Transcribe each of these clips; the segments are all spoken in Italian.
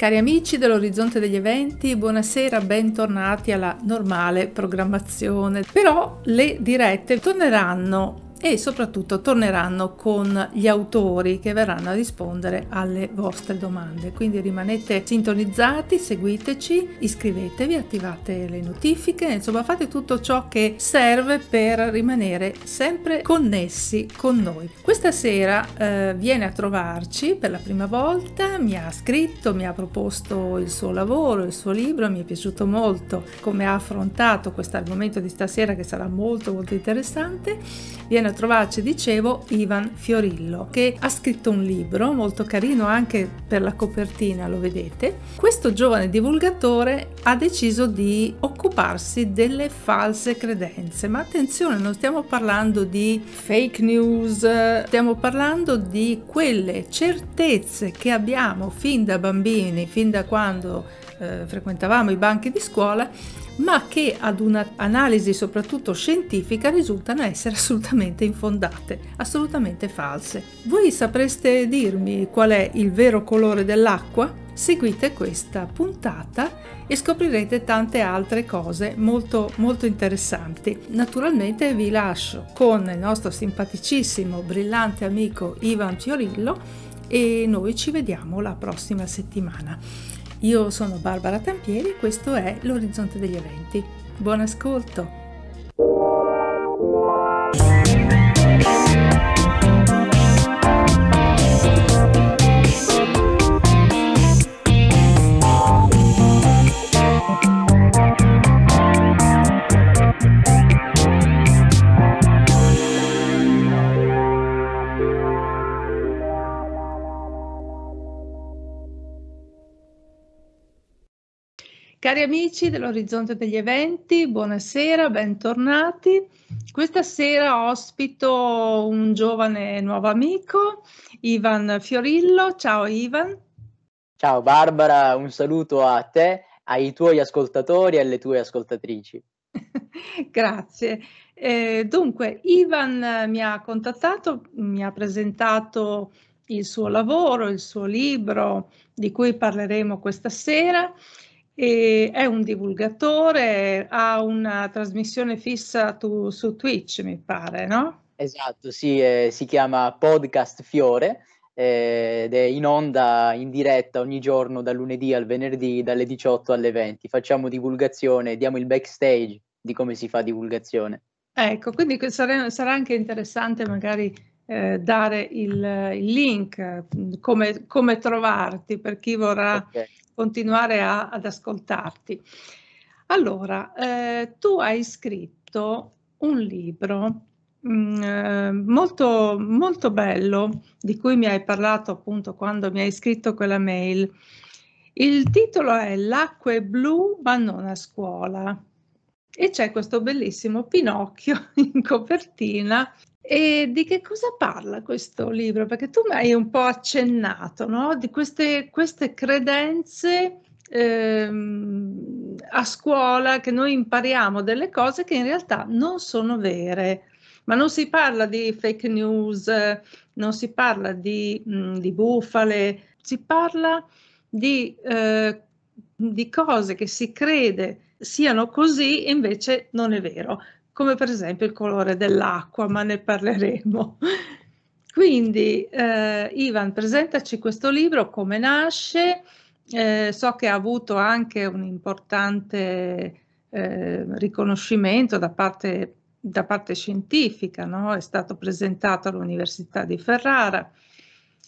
Cari amici dell'orizzonte degli eventi, buonasera, bentornati alla normale programmazione. Però le dirette torneranno e soprattutto torneranno con gli autori che verranno a rispondere alle vostre domande. Quindi rimanete sintonizzati, seguiteci, iscrivetevi, attivate le notifiche, insomma fate tutto ciò che serve per rimanere sempre connessi con noi. Questa sera eh, viene a trovarci per la prima volta, mi ha scritto, mi ha proposto il suo lavoro, il suo libro, mi è piaciuto molto come ha affrontato questo argomento di stasera che sarà molto molto interessante. Viene a trovarci, dicevo, Ivan Fiorillo, che ha scritto un libro molto carino anche per la copertina, lo vedete. Questo giovane divulgatore ha deciso di occuparsi delle false credenze, ma attenzione, non stiamo parlando di fake news, stiamo parlando di quelle certezze che abbiamo fin da bambini, fin da quando eh, frequentavamo i banchi di scuola ma che ad un'analisi soprattutto scientifica risultano essere assolutamente infondate, assolutamente false. Voi sapreste dirmi qual è il vero colore dell'acqua? Seguite questa puntata e scoprirete tante altre cose molto molto interessanti. Naturalmente vi lascio con il nostro simpaticissimo, brillante amico Ivan Fiorillo e noi ci vediamo la prossima settimana. Io sono Barbara Tampieri e questo è L'Orizzonte degli Eventi. Buon ascolto! Cari amici dell'Orizzonte degli Eventi, buonasera, bentornati. Questa sera ospito un giovane nuovo amico, Ivan Fiorillo. Ciao Ivan. Ciao Barbara, un saluto a te, ai tuoi ascoltatori e alle tue ascoltatrici. Grazie. Eh, dunque, Ivan mi ha contattato, mi ha presentato il suo lavoro, il suo libro di cui parleremo questa sera e è un divulgatore, ha una trasmissione fissa tu, su Twitch, mi pare, no? Esatto, sì, eh, si chiama Podcast Fiore eh, ed è in onda in diretta ogni giorno dal lunedì al venerdì dalle 18 alle 20. Facciamo divulgazione, diamo il backstage di come si fa divulgazione. Ecco, quindi sarà, sarà anche interessante magari eh, dare il, il link, mm, come, come, trovarti per chi vorrà okay continuare a, ad ascoltarti. Allora, eh, tu hai scritto un libro mh, mm, eh, molto, molto bello, di cui mi hai parlato appunto quando mi hai scritto quella mail. Il titolo è L'acqua è blu ma non a scuola e c'è questo bellissimo Pinocchio in copertina e di che cosa parla questo libro? Perché tu mi hai un po' accennato no? di queste, queste credenze ehm, a scuola che noi impariamo delle cose che in realtà non sono vere, ma non si parla di fake news, non si parla di, mh, mm, di bufale, si parla di, eh, di cose che si crede siano così e invece non è vero come per esempio il colore dell'acqua, ma ne parleremo. Quindi, eh, Ivan, presentaci questo libro, come nasce, eh, so che ha avuto anche un importante eh, riconoscimento da parte, da parte scientifica, no? è stato presentato all'Università di Ferrara.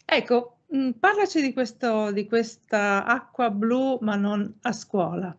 Ecco, mh, mm, parlaci di, questo, di questa acqua blu, ma non a scuola.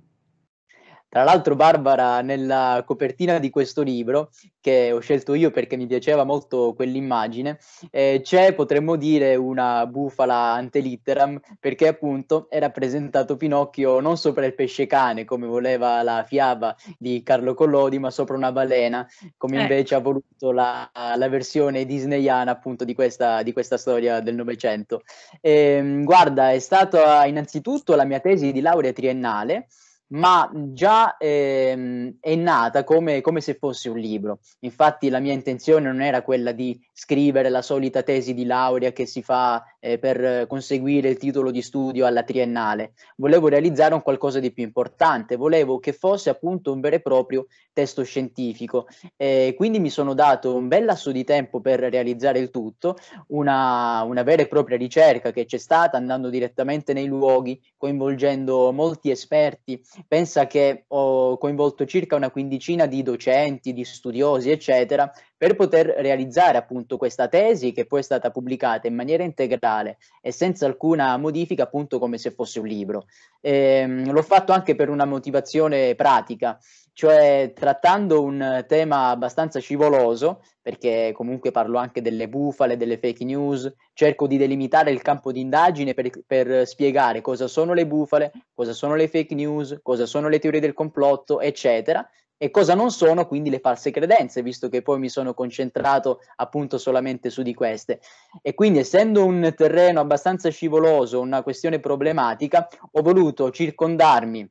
Tra l'altro, Barbara, nella copertina di questo libro, che ho scelto io perché mi piaceva molto quell'immagine, eh, c'è, potremmo dire, una bufala antelitteram, perché appunto è rappresentato Pinocchio non sopra il pesce cane, come voleva la fiaba di Carlo Collodi, ma sopra una balena, come eh. invece ha voluto la, la, versione disneyana appunto di questa, di questa storia del Novecento. Ehm, guarda, è stata innanzitutto la mia tesi di laurea triennale, ma già ehm, è nata come, come, se fosse un libro. Infatti la mia intenzione non era quella di scrivere la solita tesi di laurea che si fa eh, per conseguire il titolo di studio alla triennale. Volevo realizzare un qualcosa di più importante, volevo che fosse appunto un vero e proprio testo scientifico. Eh, quindi mi sono dato un bel lasso di tempo per realizzare il tutto, una, una vera e propria ricerca che c'è stata andando direttamente nei luoghi, coinvolgendo molti esperti pensa che ho coinvolto circa una quindicina di docenti, di studiosi, eccetera, per poter realizzare appunto questa tesi che poi è stata pubblicata in maniera integrale e senza alcuna modifica, appunto come se fosse un libro. Ehm, l'ho fatto anche per una motivazione pratica, cioè trattando un tema abbastanza scivoloso, perché comunque parlo anche delle bufale, delle fake news, cerco di delimitare il campo di indagine per, per, spiegare cosa sono le bufale, cosa sono le fake news, cosa sono le teorie del complotto, eccetera, e cosa non sono quindi le false credenze, visto che poi mi sono concentrato appunto solamente su di queste. E quindi essendo un terreno abbastanza scivoloso, una questione problematica, ho voluto circondarmi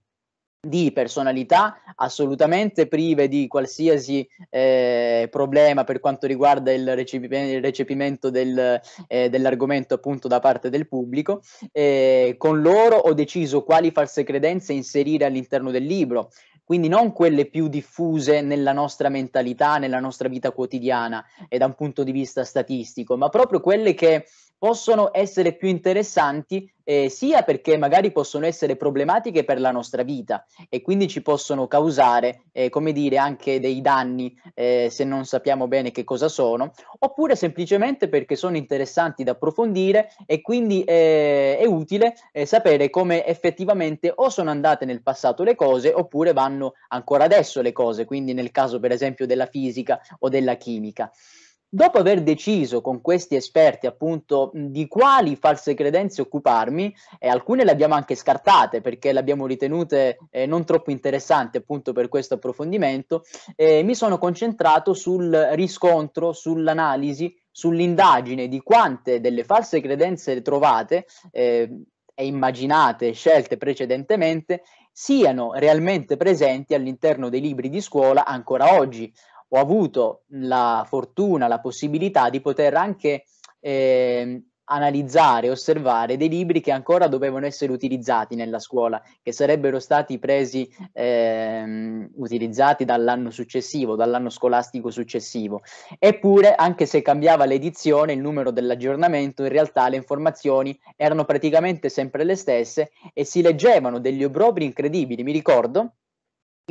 di personalità assolutamente prive di qualsiasi eh, problema per quanto riguarda il, recep- il recepimento del, eh, dell'argomento appunto da parte del pubblico. Eh, con loro ho deciso quali false credenze inserire all'interno del libro, quindi non quelle più diffuse nella nostra mentalità, nella nostra vita quotidiana e da un punto di vista statistico, ma proprio quelle che possono essere più interessanti eh, sia perché magari possono essere problematiche per la nostra vita e quindi ci possono causare, eh, come dire, anche dei danni eh, se non sappiamo bene che cosa sono, oppure semplicemente perché sono interessanti da approfondire e quindi eh, è utile eh, sapere come effettivamente o sono andate nel passato le cose oppure vanno ancora adesso le cose, quindi nel caso per esempio della fisica o della chimica. Dopo aver deciso con questi esperti appunto di quali false credenze occuparmi, e alcune le abbiamo anche scartate perché le abbiamo ritenute eh, non troppo interessanti appunto per questo approfondimento, eh, mi sono concentrato sul riscontro, sull'analisi, sull'indagine di quante delle false credenze trovate eh, e immaginate, scelte precedentemente, siano realmente presenti all'interno dei libri di scuola ancora oggi, ho avuto la fortuna, la possibilità di poter anche eh, analizzare, osservare dei libri che ancora dovevano essere utilizzati nella scuola, che sarebbero stati presi, eh, utilizzati dall'anno successivo, dall'anno scolastico successivo. Eppure, anche se cambiava l'edizione, il numero dell'aggiornamento, in realtà le informazioni erano praticamente sempre le stesse e si leggevano degli obrobri incredibili. Mi ricordo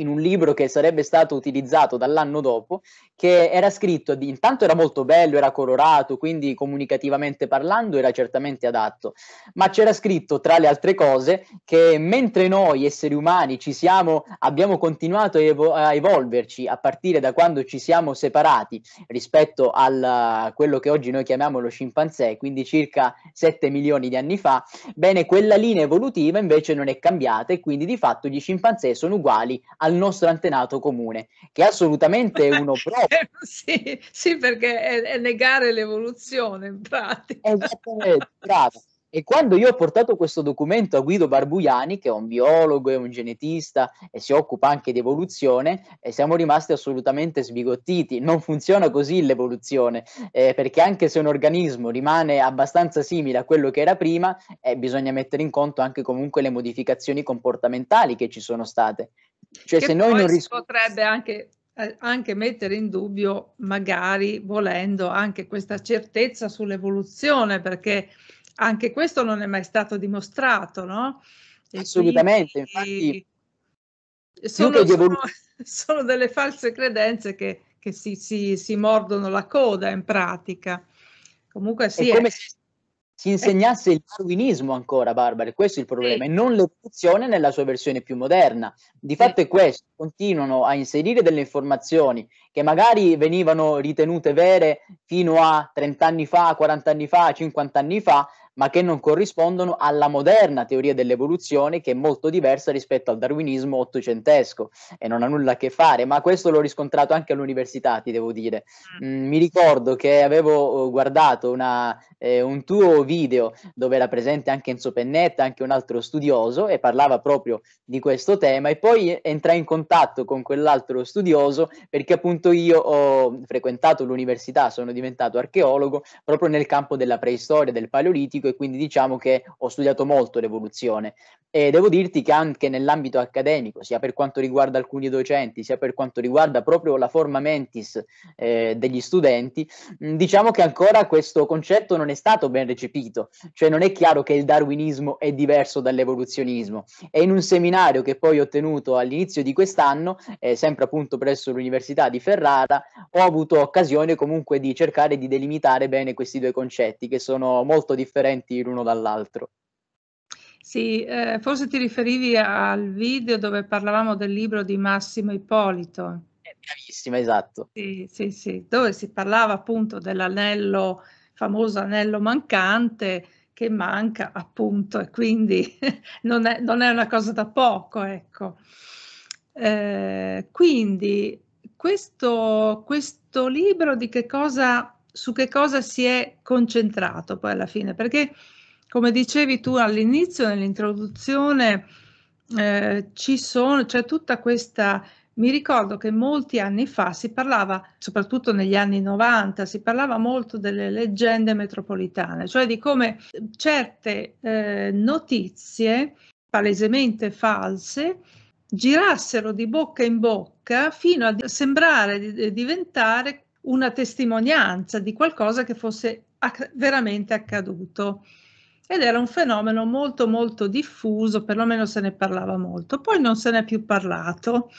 in un libro che sarebbe stato utilizzato dall'anno dopo, che era scritto, intanto era molto bello, era colorato, quindi comunicativamente parlando era certamente adatto, ma c'era scritto tra le altre cose che mentre noi esseri umani ci siamo, abbiamo continuato a, evo- a evolverci a partire da quando ci siamo separati rispetto a quello che oggi noi chiamiamo lo scimpanzé, quindi circa 7 milioni di anni fa, bene, quella linea evolutiva invece non è cambiata e quindi di fatto gli scimpanzé sono uguali al al nostro antenato comune, che è assolutamente uno proprio. sì, sì, perché è, è, negare l'evoluzione in pratica. Esattamente, bravo. E quando io ho portato questo documento a Guido Barbuiani, che è un biologo e un genetista e si occupa anche di evoluzione, eh, siamo rimasti assolutamente sbigottiti. Non funziona così l'evoluzione, eh, perché anche se un organismo rimane abbastanza simile a quello che era prima, eh, bisogna mettere in conto anche comunque le modificazioni comportamentali che ci sono state. Cioè, che se noi non ris- si potrebbe anche, eh, anche mettere in dubbio, magari volendo, anche questa certezza sull'evoluzione, perché anche questo non è mai stato dimostrato, no? E Assolutamente, quindi, infatti. Sono, sono, sono, delle false credenze che, che si, si, si, mordono la coda in pratica. Comunque sì, è, è, si insegnasse il darwinismo ancora, Barbara, questo è il problema, sì. e non l'evoluzione nella sua versione più moderna. Di fatto è questo, continuano a inserire delle informazioni che magari venivano ritenute vere fino a 30 anni fa, 40 anni fa, 50 anni fa, ma che non corrispondono alla moderna teoria dell'evoluzione che è molto diversa rispetto al darwinismo ottocentesco e non ha nulla a che fare, ma questo l'ho riscontrato anche all'università, ti devo dire. Mm, mm mi ricordo che avevo oh, guardato una, eh, un tuo video dove era presente anche Enzo Pennetta, anche un altro studioso, e parlava proprio di questo tema e poi entrai in contatto con quell'altro studioso perché appunto io ho frequentato l'università, sono diventato archeologo proprio nel campo della preistoria, del paleolitico e quindi diciamo che ho studiato molto l'evoluzione. E devo dirti che anche nell'ambito accademico, sia per quanto riguarda alcuni docenti, sia per quanto riguarda proprio la forma mentis eh, degli studenti, diciamo che ancora questo concetto non è stato ben recepito, cioè non è chiaro che il darwinismo è diverso dall'evoluzionismo. E in un seminario che poi ho tenuto all'inizio di quest'anno, eh, sempre appunto presso l'Università di Ferrara, ho avuto occasione comunque di cercare di delimitare bene questi due concetti che sono molto differenti differenti l'uno dall'altro. Sì, eh, forse ti riferivi al video dove parlavamo del libro di Massimo Ippolito. Eh, bravissima, esatto. Sì, sì, sì, dove si parlava appunto dell'anello, famoso anello mancante che manca appunto e quindi non, è, non è una cosa da poco, ecco. Eh, quindi questo, questo libro di che cosa su che cosa si è concentrato poi alla fine, perché come dicevi tu all'inizio, nell'introduzione, eh, ci sono, c'è tutta questa, mi ricordo che molti anni fa si parlava, soprattutto negli anni 90, si parlava molto delle leggende metropolitane, cioè di come certe eh, notizie palesemente false girassero di bocca in bocca fino a sembrare di eh, diventare una testimonianza di qualcosa che fosse acc- veramente accaduto. Ed era un fenomeno molto molto diffuso, perlomeno se ne parlava molto. Poi non se n'è più parlato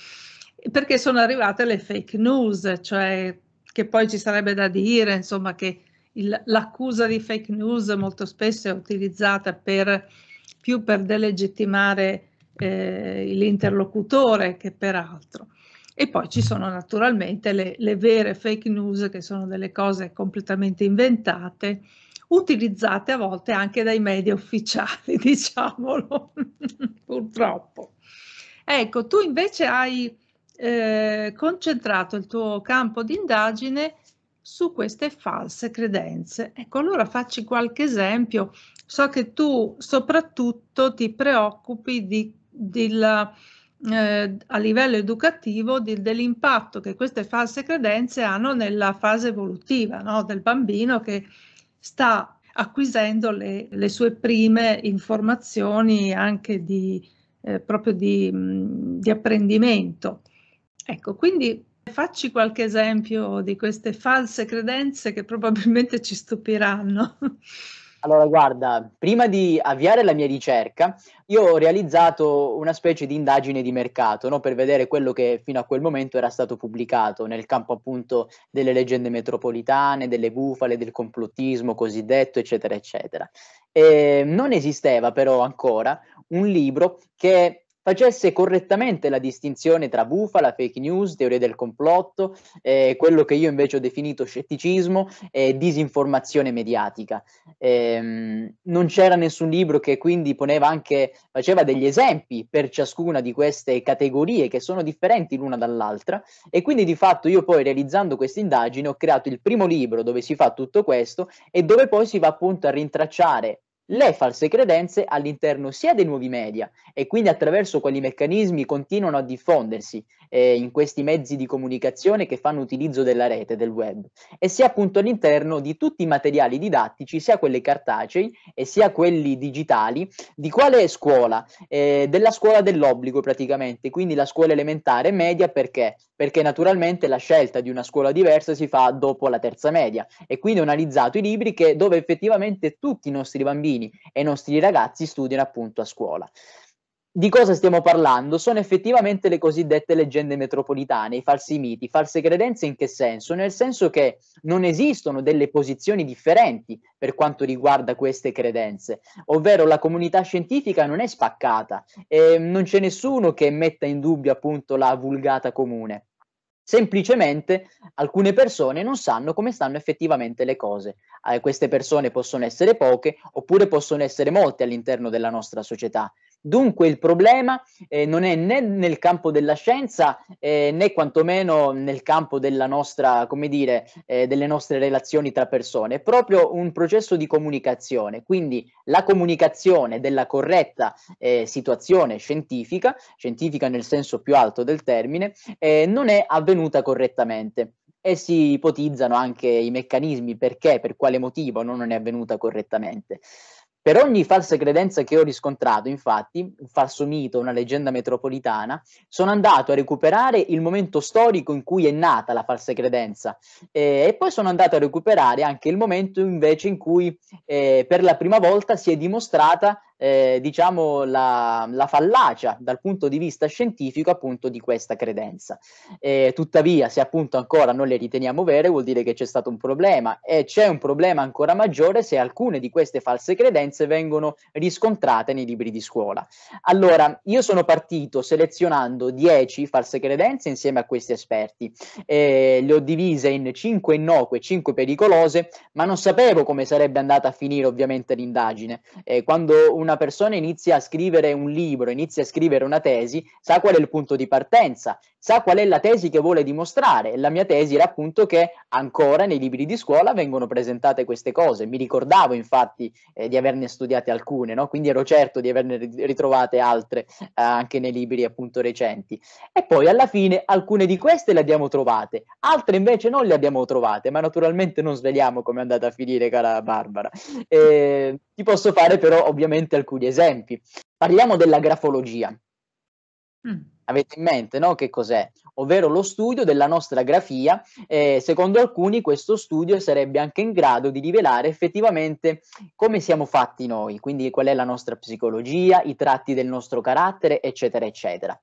perché sono arrivate le fake news, cioè che poi ci sarebbe da dire, insomma, che il, l'accusa di fake news molto spesso è utilizzata per, più per delegittimare eh, l'interlocutore che per altro. E poi ci sono naturalmente le, le vere fake news, che sono delle cose completamente inventate, utilizzate a volte anche dai media ufficiali, diciamolo, purtroppo. Ecco, tu invece hai eh, concentrato il tuo campo di indagine su queste false credenze. Ecco, allora facci qualche esempio. So che tu soprattutto ti preoccupi di, di la, eh, a livello educativo di, dell'impatto che queste false credenze hanno nella fase evolutiva no? del bambino che sta acquisendo le, le sue prime informazioni anche di, eh, proprio di, di apprendimento. Ecco, quindi Facci qualche esempio di queste false credenze che probabilmente ci stupiranno. Allora, guarda, prima di avviare la mia ricerca, io ho realizzato una specie di indagine di mercato, no? per vedere quello che fino a quel momento era stato pubblicato nel campo appunto delle leggende metropolitane, delle bufale, del complottismo cosiddetto, eccetera, eccetera. E non esisteva però ancora un libro che facesse correttamente la distinzione tra bufala, fake news, teoria del complotto, eh, quello che io invece ho definito scetticismo e disinformazione mediatica. Eh, non c'era nessun libro che quindi poneva anche, faceva degli esempi per ciascuna di queste categorie che sono differenti l'una dall'altra e quindi di fatto io poi realizzando questa indagine ho creato il primo libro dove si fa tutto questo e dove poi si va appunto a rintracciare le false credenze all'interno sia dei nuovi media e quindi attraverso quali meccanismi continuano a diffondersi eh, in questi mezzi di comunicazione che fanno utilizzo della rete, del web, e sia appunto all'interno di tutti i materiali didattici, sia quelli cartacei e sia quelli digitali, di quale scuola? Eh, della scuola dell'obbligo praticamente, quindi la scuola elementare e media perché? Perché naturalmente la scelta di una scuola diversa si fa dopo la terza media e quindi ho analizzato i libri che, dove effettivamente tutti i nostri bambini bambini e i nostri ragazzi studiano appunto a scuola. Di cosa stiamo parlando? Sono effettivamente le cosiddette leggende metropolitane, i falsi miti, false credenze in che senso? Nel senso che non esistono delle posizioni differenti per quanto riguarda queste credenze, ovvero la comunità scientifica non è spaccata e non c'è nessuno che metta in dubbio appunto la vulgata comune Semplicemente alcune persone non sanno come stanno effettivamente le cose. Eh, queste persone possono essere poche oppure possono essere molte all'interno della nostra società. Dunque il problema eh, non è né nel campo della scienza eh, né quantomeno nel campo della nostra, come dire, eh, delle nostre relazioni tra persone, è proprio un processo di comunicazione, quindi la comunicazione della corretta eh, situazione scientifica, scientifica nel senso più alto del termine, eh, non è avvenuta correttamente e si ipotizzano anche i meccanismi perché, per quale motivo non è avvenuta correttamente. Per ogni falsa credenza che ho riscontrato, infatti, un falso mito, una leggenda metropolitana, sono andato a recuperare il momento storico in cui è nata la falsa credenza eh, e poi sono andato a recuperare anche il momento invece in cui eh, per la prima volta si è dimostrata eh, diciamo la, la, fallacia dal punto di vista scientifico appunto di questa credenza. Eh, tuttavia, se appunto ancora non le riteniamo vere, vuol dire che c'è stato un problema e c'è un problema ancora maggiore se alcune di queste false credenze vengono riscontrate nei libri di scuola. Allora, io sono partito selezionando 10 false credenze insieme a questi esperti. Eh, le ho divise in 5 innocue 5 pericolose, ma non sapevo come sarebbe andata a finire ovviamente l'indagine. Eh, quando una una persona inizia a scrivere un libro, inizia a scrivere una tesi, sa qual è il punto di partenza, sa qual è la tesi che vuole dimostrare. La mia tesi era appunto che ancora nei libri di scuola vengono presentate queste cose. Mi ricordavo infatti eh, di averne studiate alcune, no? quindi ero certo di averne ritrovate altre eh, anche nei libri appunto recenti. E poi alla fine alcune di queste le abbiamo trovate, altre invece non le abbiamo trovate, ma naturalmente non svegliamo come è andata a finire, cara Barbara. Eh, ti posso fare però ovviamente alcuni esempi. Parliamo della grafologia. Mm. Avete in mente no? che cos'è? Ovvero lo studio della nostra grafia. Eh, secondo alcuni questo studio sarebbe anche in grado di rivelare effettivamente come siamo fatti noi, quindi qual è la nostra psicologia, i tratti del nostro carattere, eccetera, eccetera.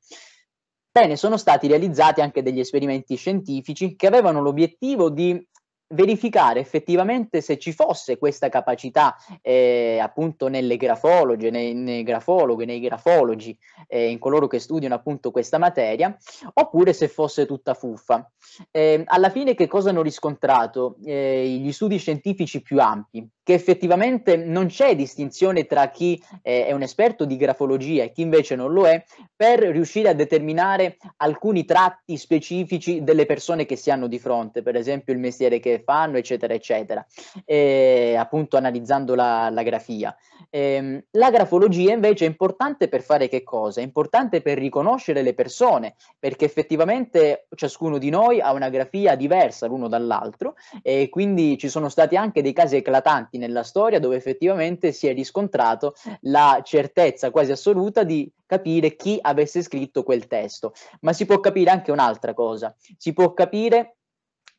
Bene, sono stati realizzati anche degli esperimenti scientifici che avevano l'obiettivo di verificare effettivamente se ci fosse questa capacità eh, appunto nelle grafologhe, nei, nei grafologhi, nei grafologi, eh, in coloro che studiano appunto questa materia, oppure se fosse tutta fuffa. Eh, alla fine che cosa hanno riscontrato eh, gli studi scientifici più ampi? che effettivamente non c'è distinzione tra chi eh, è un esperto di grafologia e chi invece non lo è, per riuscire a determinare alcuni tratti specifici delle persone che si hanno di fronte, per esempio il mestiere che fanno, eccetera, eccetera, eh, appunto analizzando la, la grafia. Eh, la grafologia invece è importante per fare che cosa? È importante per riconoscere le persone, perché effettivamente ciascuno di noi ha una grafia diversa l'uno dall'altro e quindi ci sono stati anche dei casi eclatanti nella storia dove effettivamente si è riscontrato la certezza quasi assoluta di capire chi avesse scritto quel testo. Ma si può capire anche un'altra cosa, si può capire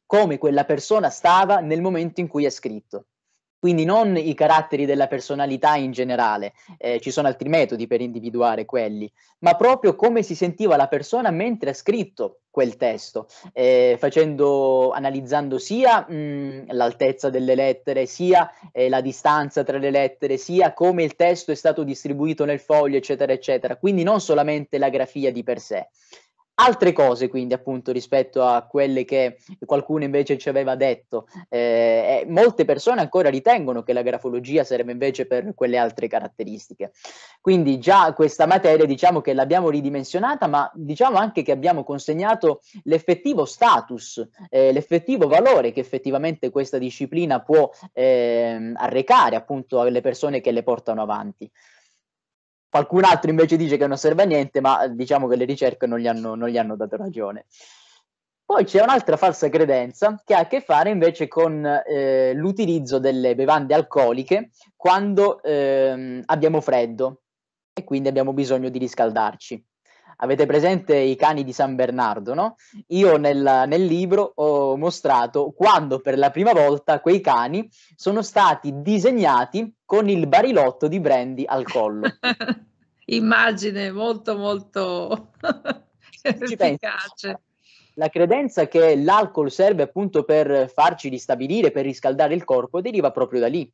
come quella persona stava nel momento in cui ha scritto quindi non i caratteri della personalità in generale, eh, ci sono altri metodi per individuare quelli, ma proprio come si sentiva la persona mentre ha scritto quel testo, eh, facendo, analizzando sia mh, l'altezza delle lettere, sia eh, la distanza tra le lettere, sia come il testo è stato distribuito nel foglio, eccetera, eccetera, quindi non solamente la grafia di per sé altre cose quindi appunto rispetto a quelle che qualcuno invece ci aveva detto. Eh, eh molte persone ancora ritengono che la grafologia sarebbe invece per quelle altre caratteristiche. Quindi già questa materia diciamo che l'abbiamo ridimensionata, ma diciamo anche che abbiamo consegnato l'effettivo status, eh, l'effettivo valore che effettivamente questa disciplina può eh, arrecare appunto alle persone che le portano avanti. Qualcun altro invece dice che non serve a niente, ma eh, diciamo che le ricerche non gli hanno, non gli hanno dato ragione. Poi c'è un'altra falsa credenza che ha a che fare invece con eh, l'utilizzo delle bevande alcoliche quando ehm, abbiamo freddo e quindi abbiamo bisogno di riscaldarci. Avete presente i cani di San Bernardo, no? Io nel, nel libro ho mostrato quando per la prima volta quei cani sono stati disegnati con il barilotto di brandy al collo. Immagine molto molto efficace. La credenza che l'alcol serve appunto per farci ristabilire, per riscaldare il corpo, deriva proprio da lì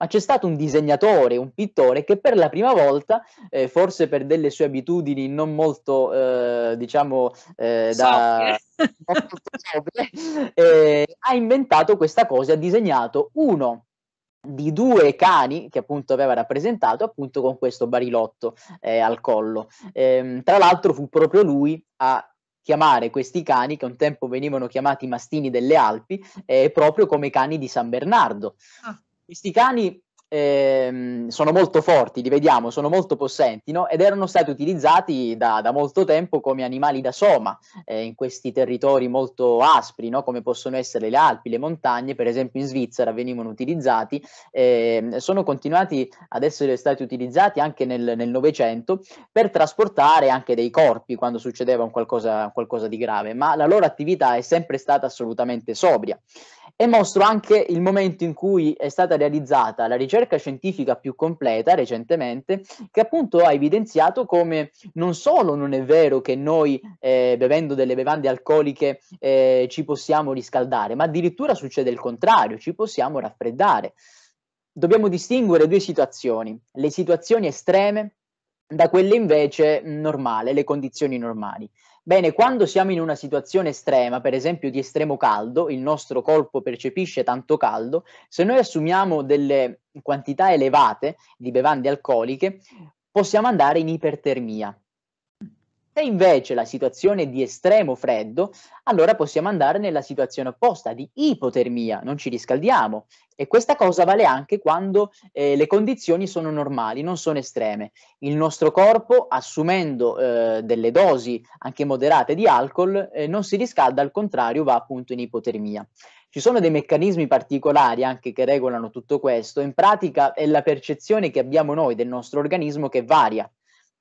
ma c'è stato un disegnatore, un pittore che per la prima volta, eh, forse per delle sue abitudini non molto, eh, diciamo, eh, da... non molto sobri, eh, ha inventato questa cosa, ha disegnato uno di due cani che appunto aveva rappresentato appunto con questo barilotto eh, al collo. Ehm, tra l'altro fu proprio lui a chiamare questi cani che un tempo venivano chiamati mastini delle Alpi eh, proprio come cani di San Bernardo. Ah. Questi cani ehm, sono molto forti, li vediamo, sono molto possenti no? ed erano stati utilizzati da, da, molto tempo come animali da soma eh, in questi territori molto aspri, no? come possono essere le Alpi, le montagne, per esempio in Svizzera venivano utilizzati, eh, sono continuati ad essere stati utilizzati anche nel Novecento per trasportare anche dei corpi quando succedeva un qualcosa, qualcosa di grave, ma la loro attività è sempre stata assolutamente sobria e mostro anche il momento in cui è stata realizzata la ricerca scientifica più completa recentemente, che appunto ha evidenziato come non solo non è vero che noi eh, bevendo delle bevande alcoliche eh, ci possiamo riscaldare, ma addirittura succede il contrario, ci possiamo raffreddare. Dobbiamo distinguere due situazioni, le situazioni estreme da quelle invece normali, le condizioni normali. Bene, quando siamo in una situazione estrema, per esempio di estremo caldo, il nostro corpo percepisce tanto caldo, se noi assumiamo delle quantità elevate di bevande alcoliche, possiamo andare in ipertermia. Se invece la situazione è di estremo freddo, allora possiamo andare nella situazione opposta, di ipotermia, non ci riscaldiamo. E questa cosa vale anche quando eh, le condizioni sono normali, non sono estreme. Il nostro corpo, assumendo eh, delle dosi anche moderate di alcol, eh, non si riscalda, al contrario va appunto in ipotermia. Ci sono dei meccanismi particolari anche che regolano tutto questo, in pratica è la percezione che abbiamo noi del nostro organismo che varia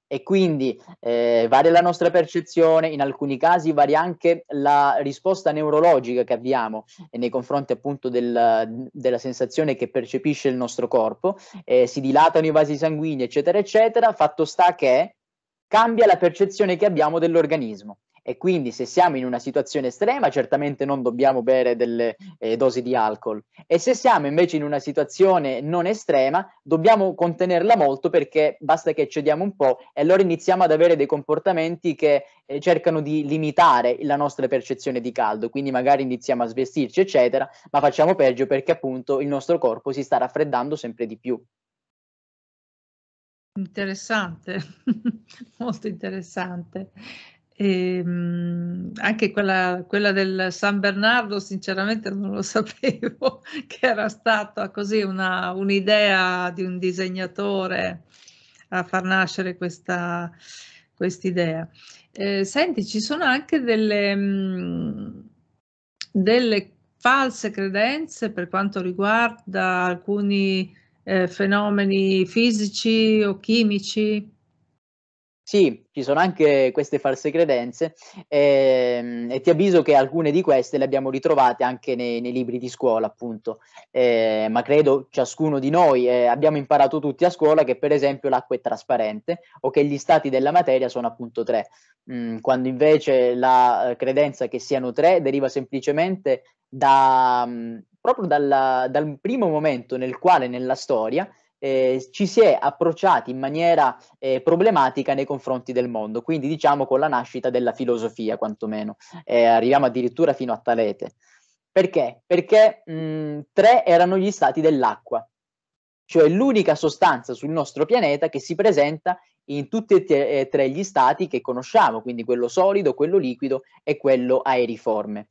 e quindi eh, varia la nostra percezione, in alcuni casi varia anche la risposta neurologica che abbiamo eh, nei confronti appunto del, della sensazione che percepisce il nostro corpo, eh, si dilatano i vasi sanguigni eccetera eccetera, fatto sta che cambia la percezione che abbiamo dell'organismo e quindi se siamo in una situazione estrema certamente non dobbiamo bere delle eh, dosi di alcol e se siamo invece in una situazione non estrema dobbiamo contenerla molto perché basta che cediamo un po' e allora iniziamo ad avere dei comportamenti che eh, cercano di limitare la nostra percezione di caldo, quindi magari iniziamo a svestirci eccetera, ma facciamo peggio perché appunto il nostro corpo si sta raffreddando sempre di più. Interessante, molto interessante. E, ehm, mh, anche quella, quella, del San Bernardo, sinceramente non lo sapevo che era stata così una, un'idea di un disegnatore a far nascere questa idea. Eh, senti, ci sono anche delle, mh, mm, delle, false credenze per quanto riguarda alcuni eh, fenomeni fisici o chimici? Sì, ci sono anche queste false credenze ehm, e ti avviso che alcune di queste le abbiamo ritrovate anche nei, nei libri di scuola, appunto, eh, ma credo ciascuno di noi eh, abbiamo imparato tutti a scuola che per esempio l'acqua è trasparente o che gli stati della materia sono appunto tre, mm, quando invece la eh, credenza che siano tre deriva semplicemente da, mm, proprio dalla, dal primo momento nel quale nella storia eh, ci si è approcciati in maniera eh, problematica nei confronti del mondo, quindi diciamo con la nascita della filosofia quantomeno, eh, arriviamo addirittura fino a Talete. Perché? Perché mh, mm, tre erano gli stati dell'acqua, cioè l'unica sostanza sul nostro pianeta che si presenta in tutti e tre eh, gli stati che conosciamo, quindi quello solido, quello liquido e quello aeriforme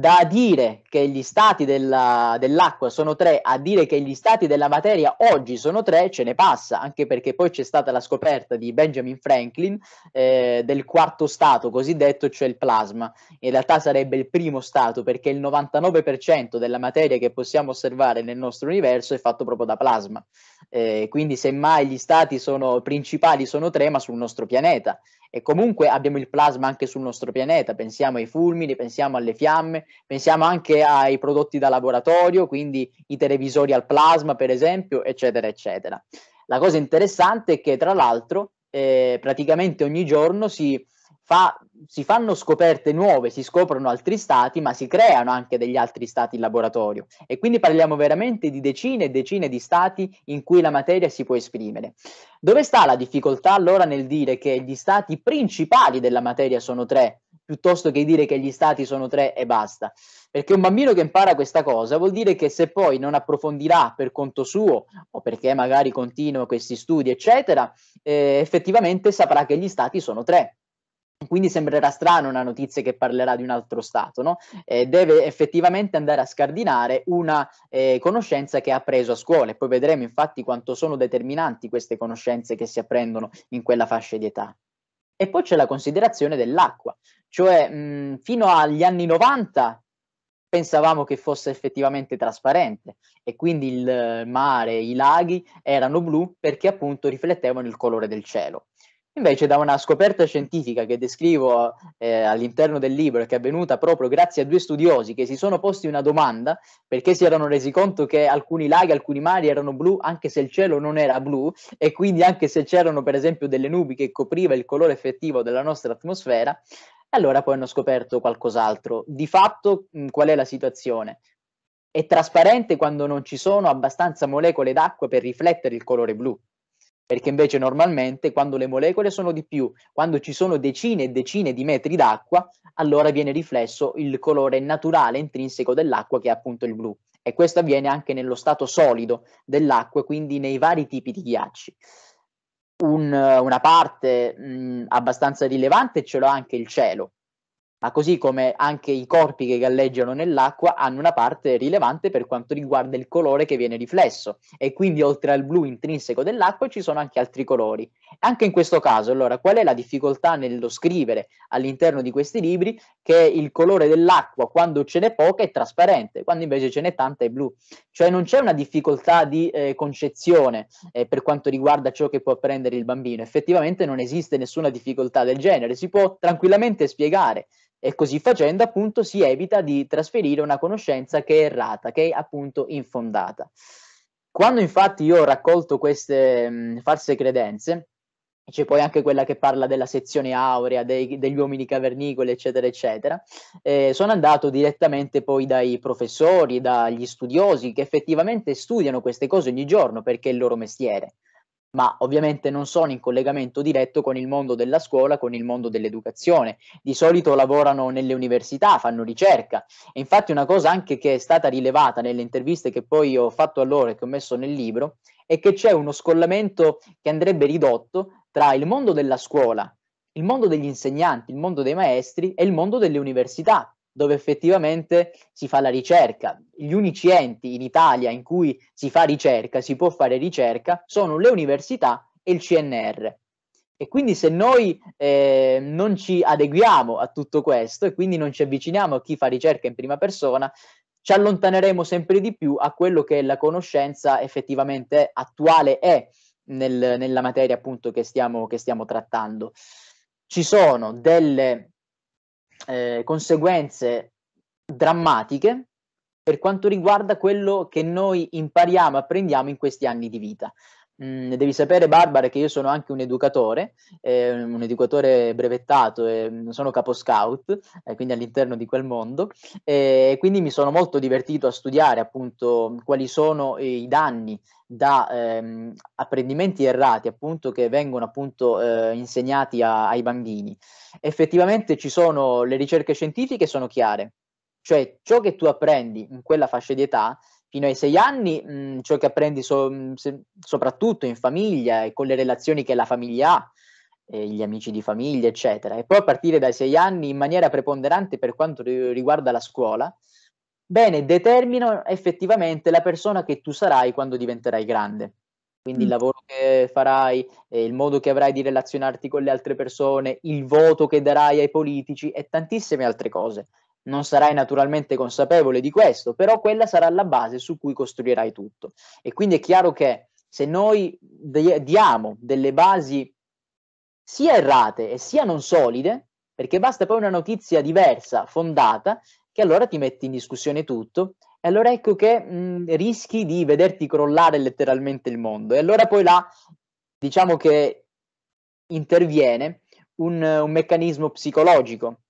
da dire che gli stati della, dell'acqua sono tre a dire che gli stati della materia oggi sono tre ce ne passa, anche perché poi c'è stata la scoperta di Benjamin Franklin eh, del quarto stato cosiddetto, cioè il plasma. In realtà sarebbe il primo stato perché il 99% della materia che possiamo osservare nel nostro universo è fatto proprio da plasma. Eh, quindi semmai gli stati sono, principali sono tre, ma sul nostro pianeta. E comunque abbiamo il plasma anche sul nostro pianeta, pensiamo ai fulmini, pensiamo alle fiamme, Pensiamo anche ai prodotti da laboratorio, quindi i televisori al plasma, per esempio, eccetera, eccetera. La cosa interessante è che, tra l'altro, eh, praticamente ogni giorno si, fa, si fanno scoperte nuove, si scoprono altri stati, ma si creano anche degli altri stati in laboratorio. E quindi parliamo veramente di decine e decine di stati in cui la materia si può esprimere. Dove sta la difficoltà allora nel dire che gli stati principali della materia sono tre? piuttosto che dire che gli stati sono tre e basta. Perché un bambino che impara questa cosa vuol dire che se poi non approfondirà per conto suo o perché magari continua questi studi, eccetera, eh, effettivamente saprà che gli stati sono tre. Quindi sembrerà strano una notizia che parlerà di un altro Stato, no? Eh, deve effettivamente andare a scardinare una eh, conoscenza che ha appreso a scuola e poi vedremo infatti quanto sono determinanti queste conoscenze che si apprendono in quella fascia di età. E poi c'è la considerazione dell'acqua, cioè mh, fino agli anni 90 pensavamo che fosse effettivamente trasparente e quindi il mare, i laghi erano blu perché appunto riflettevano il colore del cielo. Invece da una scoperta scientifica che descrivo eh, all'interno del libro, che è avvenuta proprio grazie a due studiosi che si sono posti una domanda perché si erano resi conto che alcuni laghi, alcuni mari erano blu anche se il cielo non era blu e quindi anche se c'erano per esempio delle nubi che copriva il colore effettivo della nostra atmosfera, allora poi hanno scoperto qualcos'altro. Di fatto mh, mm, qual è la situazione? È trasparente quando non ci sono abbastanza molecole d'acqua per riflettere il colore blu perché invece normalmente quando le molecole sono di più, quando ci sono decine e decine di metri d'acqua, allora viene riflesso il colore naturale intrinseco dell'acqua che è appunto il blu. E questo avviene anche nello stato solido dell'acqua, quindi nei vari tipi di ghiacci. Un, una parte mh, mm, abbastanza rilevante ce l'ha anche il cielo, ma così come anche i corpi che galleggiano nell'acqua hanno una parte rilevante per quanto riguarda il colore che viene riflesso e quindi oltre al blu intrinseco dell'acqua ci sono anche altri colori. Anche in questo caso, allora, qual è la difficoltà nello scrivere all'interno di questi libri che il colore dell'acqua quando ce n'è poca è trasparente, quando invece ce n'è tanta è blu? Cioè non c'è una difficoltà di eh, concezione eh, per quanto riguarda ciò che può apprendere il bambino, effettivamente non esiste nessuna difficoltà del genere, si può tranquillamente spiegare e così facendo appunto si evita di trasferire una conoscenza che è errata, che è appunto infondata. Quando infatti io ho raccolto queste mh, mm, false credenze, c'è poi anche quella che parla della sezione aurea, dei, degli uomini cavernicoli, eccetera, eccetera. Eh, sono andato direttamente poi dai professori, dagli studiosi che effettivamente studiano queste cose ogni giorno perché è il loro mestiere ma ovviamente non sono in collegamento diretto con il mondo della scuola, con il mondo dell'educazione. Di solito lavorano nelle università, fanno ricerca. E infatti una cosa anche che è stata rilevata nelle interviste che poi ho fatto a loro e che ho messo nel libro è che c'è uno scollamento che andrebbe ridotto tra il mondo della scuola, il mondo degli insegnanti, il mondo dei maestri e il mondo delle università dove effettivamente si fa la ricerca. Gli unici enti in Italia in cui si fa ricerca, si può fare ricerca, sono le università e il CNR. E quindi se noi eh, non ci adeguiamo a tutto questo e quindi non ci avviciniamo a chi fa ricerca in prima persona, ci allontaneremo sempre di più a quello che la conoscenza effettivamente attuale è nel, nella materia appunto che stiamo, che stiamo trattando. Ci sono delle eh, conseguenze drammatiche per quanto riguarda quello che noi impariamo, apprendiamo in questi anni di vita. Mm, devi sapere, Barbara, che io sono anche un educatore, eh, un educatore brevettato, eh, sono capo scout, eh, quindi all'interno di quel mondo, e quindi mi sono molto divertito a studiare appunto quali sono i danni da ehm, apprendimenti errati appunto che vengono appunto eh, insegnati a, ai bambini. Effettivamente ci sono le ricerche scientifiche sono chiare, cioè ciò che tu apprendi in quella fascia di età fino ai sei anni mh, mm, ciò che apprendi so, mm, se, soprattutto in famiglia e con le relazioni che la famiglia ha, eh, gli amici di famiglia, eccetera. E poi a partire dai sei anni, in maniera preponderante per quanto riguarda la scuola, bene, determinano effettivamente la persona che tu sarai quando diventerai grande. Quindi il mm. lavoro che farai, eh, il modo che avrai di relazionarti con le altre persone, il voto che darai ai politici e tantissime altre cose. Non sarai naturalmente consapevole di questo, però quella sarà la base su cui costruirai tutto. E quindi è chiaro che se noi diamo delle basi sia errate e sia non solide, perché basta poi una notizia diversa, fondata, che allora ti metti in discussione tutto e allora ecco che mh, mm, rischi di vederti crollare letteralmente il mondo. E allora poi là diciamo che interviene un, un meccanismo psicologico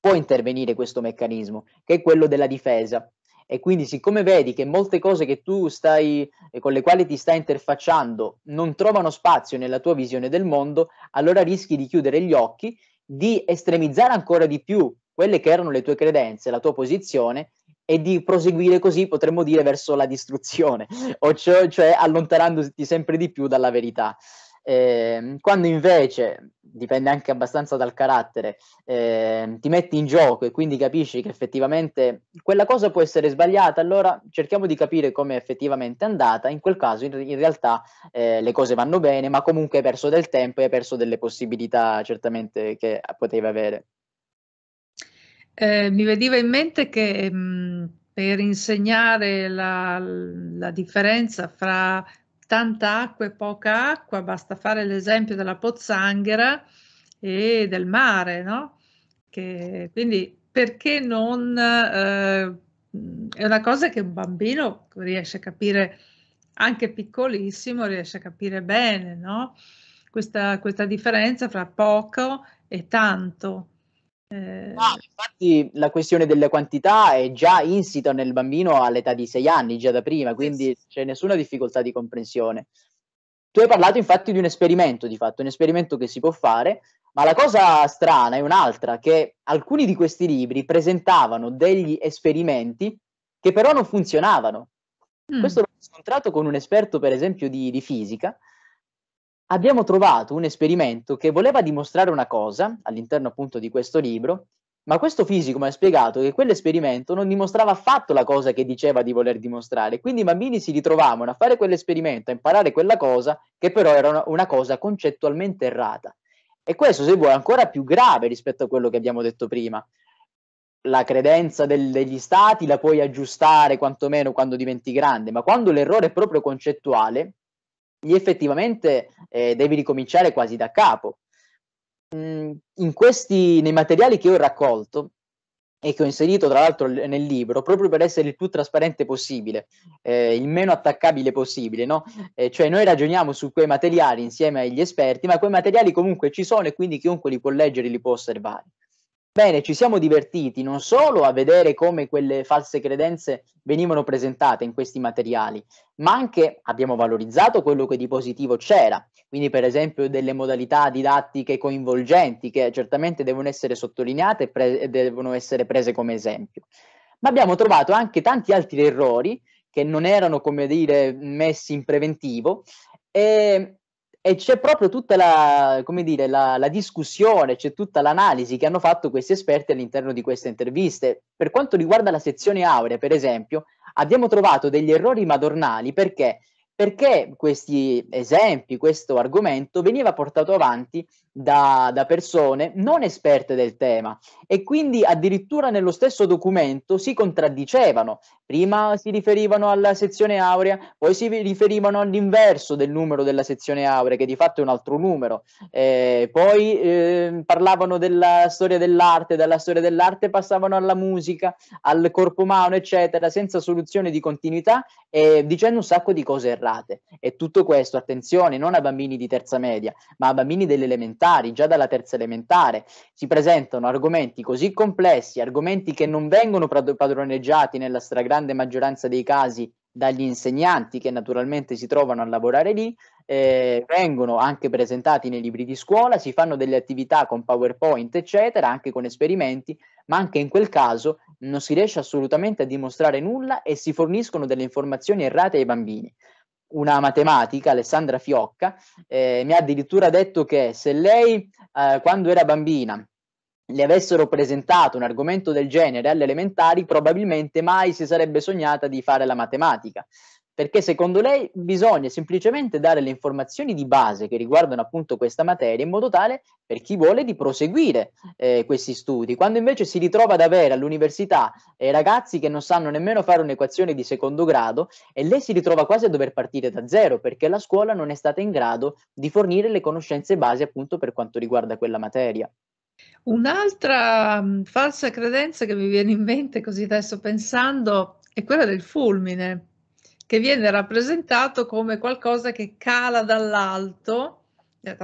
può intervenire questo meccanismo, che è quello della difesa. E quindi, siccome vedi che molte cose che tu stai, con le quali ti stai interfacciando non trovano spazio nella tua visione del mondo, allora rischi di chiudere gli occhi, di estremizzare ancora di più quelle che erano le tue credenze, la tua posizione e di proseguire così, potremmo dire, verso la distruzione, o cioè, cioè allontanandoti sempre di più dalla verità. Eh, quando invece, dipende anche abbastanza dal carattere, eh, ti metti in gioco e quindi capisci che effettivamente quella cosa può essere sbagliata, allora cerchiamo di capire come è effettivamente andata. In quel caso, in, in realtà, eh, le cose vanno bene, ma comunque hai perso del tempo e hai perso delle possibilità certamente che potevi avere. Eh, mi veniva in mente che mh, mm, per insegnare la, la differenza fra tanta acqua e poca acqua, basta fare l'esempio della pozzanghera e del mare, no? Che, quindi perché non... Eh, è una cosa che un bambino riesce a capire, anche piccolissimo, riesce a capire bene, no? Questa, questa differenza fra poco e tanto. Eh... No, ah, infatti la questione delle quantità è già insita nel bambino all'età di 6 anni, già da prima, quindi sì. c'è nessuna difficoltà di comprensione. Tu hai parlato infatti di un esperimento, di fatto, un esperimento che si può fare, ma la cosa strana è un'altra, che alcuni di questi libri presentavano degli esperimenti che però non funzionavano. Mm. Questo l'ho scontrato con un esperto, per esempio, di, di fisica, abbiamo trovato un esperimento che voleva dimostrare una cosa all'interno appunto di questo libro, ma questo fisico mi ha spiegato che quell'esperimento non dimostrava affatto la cosa che diceva di voler dimostrare. Quindi i bambini si ritrovavano a fare quell'esperimento, a imparare quella cosa che però era una, una cosa concettualmente errata. E questo, se vuoi, è ancora più grave rispetto a quello che abbiamo detto prima. La credenza del, degli stati la puoi aggiustare quantomeno quando diventi grande, ma quando l'errore è proprio concettuale, lì effettivamente eh, devi ricominciare quasi da capo. Mm, in questi, nei materiali che ho raccolto e che ho inserito tra l'altro nel libro, proprio per essere il più trasparente possibile, eh, il meno attaccabile possibile, no? Eh, cioè noi ragioniamo su quei materiali insieme agli esperti, ma quei materiali comunque ci sono e quindi chiunque li può leggere e li può osservare. Bene, ci siamo divertiti non solo a vedere come quelle false credenze venivano presentate in questi materiali, ma anche abbiamo valorizzato quello che di positivo c'era, quindi per esempio delle modalità didattiche coinvolgenti che certamente devono essere sottolineate e, pre- e devono essere prese come esempio. Ma abbiamo trovato anche tanti altri errori che non erano, come dire, messi in preventivo e e c'è proprio tutta la, dire, la, la, discussione, c'è tutta l'analisi che hanno fatto questi esperti all'interno di queste interviste. Per quanto riguarda la sezione aurea, per esempio, abbiamo trovato degli errori madornali perché, perché questi esempi, questo argomento veniva portato avanti da, da, persone non esperte del tema e quindi addirittura nello stesso documento si contraddicevano. Prima si riferivano alla sezione aurea, poi si riferivano all'inverso del numero della sezione aurea, che di fatto è un altro numero. Eh, poi eh, parlavano della storia dell'arte, dalla storia dell'arte passavano alla musica, al corpo umano, eccetera, senza soluzione di continuità e dicendo un sacco di cose errate. E tutto questo, attenzione, non a bambini di terza media, ma a bambini dell'elementare elementari, già dalla terza elementare, si presentano argomenti così complessi, argomenti che non vengono padroneggiati nella stragrande maggioranza dei casi dagli insegnanti che naturalmente si trovano a lavorare lì, eh, vengono anche presentati nei libri di scuola, si fanno delle attività con PowerPoint, eccetera, anche con esperimenti, ma anche in quel caso non si riesce assolutamente a dimostrare nulla e si forniscono delle informazioni errate ai bambini una matematica, Alessandra Fiocca, eh, mi ha addirittura detto che se lei eh, quando era bambina le avessero presentato un argomento del genere alle elementari, probabilmente mai si sarebbe sognata di fare la matematica perché secondo lei bisogna semplicemente dare le informazioni di base che riguardano appunto questa materia in modo tale per chi vuole di proseguire eh, questi studi, quando invece si ritrova ad avere all'università eh, ragazzi che non sanno nemmeno fare un'equazione di secondo grado e lei si ritrova quasi a dover partire da zero perché la scuola non è stata in grado di fornire le conoscenze base appunto per quanto riguarda quella materia. Un'altra mm, falsa credenza che mi viene in mente così adesso pensando è quella del fulmine che viene rappresentato come qualcosa che cala dall'alto, eh,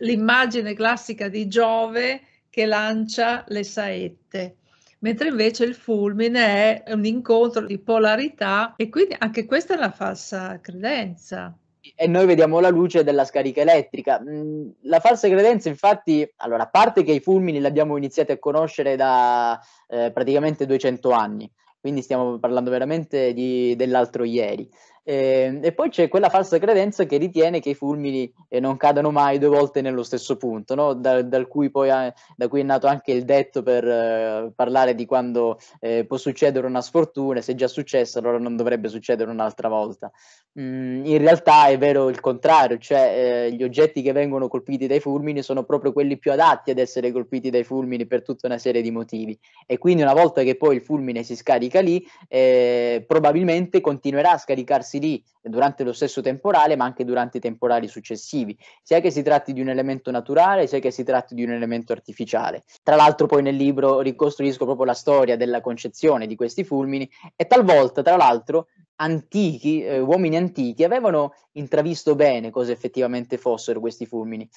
l'immagine classica di Giove che lancia le saette mentre invece il fulmine è un incontro di polarità e quindi anche questa è una falsa credenza. E noi vediamo la luce della scarica elettrica. Mm, la falsa credenza, infatti, allora, a parte che i fulmini li abbiamo iniziati a conoscere da eh, praticamente 200 anni, quindi stiamo parlando veramente di, dell'altro ieri. E, ehm, e poi c'è quella falsa credenza che ritiene che i fulmini eh, non cadano mai due volte nello stesso punto, no? da, da, cui poi ha, da cui è nato anche il detto per eh, parlare di quando eh, può succedere una sfortuna, se è già successa allora non dovrebbe succedere un'altra volta. Mm, in realtà è vero il contrario, cioè eh, gli oggetti che vengono colpiti dai fulmini sono proprio quelli più adatti ad essere colpiti dai fulmini per tutta una serie di motivi e quindi una volta che poi il fulmine si scarica lì, eh, probabilmente continuerà a scaricarsi trovarsi lì durante lo stesso temporale, ma anche durante i temporali successivi, sia che si tratti di un elemento naturale, sia che si tratti di un elemento artificiale. Tra l'altro poi nel libro ricostruisco proprio la storia della concezione di questi fulmini e talvolta, tra l'altro, antichi, eh, uomini antichi, avevano intravisto bene cosa effettivamente fossero questi fulmini.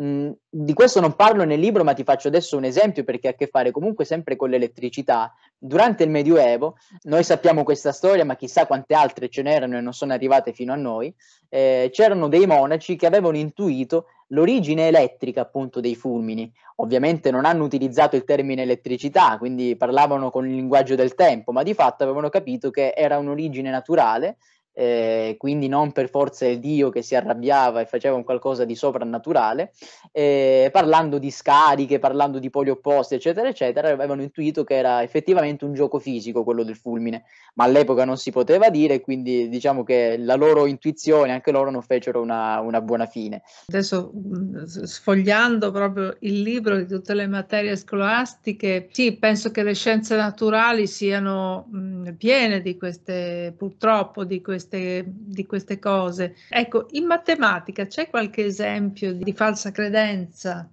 Mm, di questo non parlo nel libro, ma ti faccio adesso un esempio perché ha a che fare comunque sempre con l'elettricità. Durante il Medioevo, noi sappiamo questa storia, ma chissà quante altre ce n'erano e non sono arrivate fino a noi, eh, c'erano dei monaci che avevano intuito l'origine elettrica appunto dei fulmini. Ovviamente non hanno utilizzato il termine elettricità, quindi parlavano con il linguaggio del tempo, ma di fatto avevano capito che era un'origine naturale eh, quindi non per forza il dio che si arrabbiava e faceva un qualcosa di soprannaturale, eh, parlando di scariche, parlando di poli opposti, eccetera, eccetera, avevano intuito che era effettivamente un gioco fisico quello del fulmine, ma all'epoca non si poteva dire, quindi diciamo che la loro intuizione, anche loro non fecero una, una buona fine. Adesso sfogliando proprio il libro di tutte le materie scolastiche, sì, penso che le scienze naturali siano mh, piene di queste, purtroppo, di queste queste, di queste cose. Ecco, in matematica c'è qualche esempio di falsa credenza?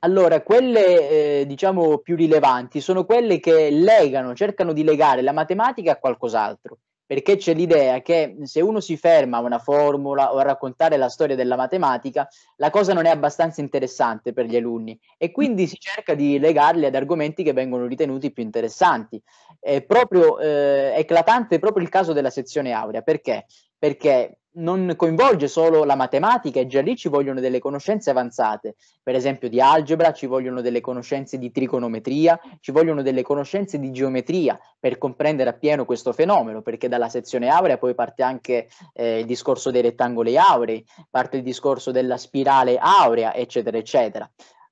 Allora, quelle eh, diciamo più rilevanti sono quelle che legano, cercano di legare la matematica a qualcos'altro perché c'è l'idea che se uno si ferma a una formula o a raccontare la storia della matematica, la cosa non è abbastanza interessante per gli alunni e quindi si cerca di legarli ad argomenti che vengono ritenuti più interessanti. È proprio eh, eclatante proprio il caso della sezione aurea, perché perché non coinvolge solo la matematica e già lì ci vogliono delle conoscenze avanzate, per esempio di algebra, ci vogliono delle conoscenze di trigonometria, ci vogliono delle conoscenze di geometria per comprendere appieno questo fenomeno, perché dalla sezione aurea poi parte anche eh, il discorso dei rettangoli aurei, parte il discorso della spirale aurea, eccetera, eccetera.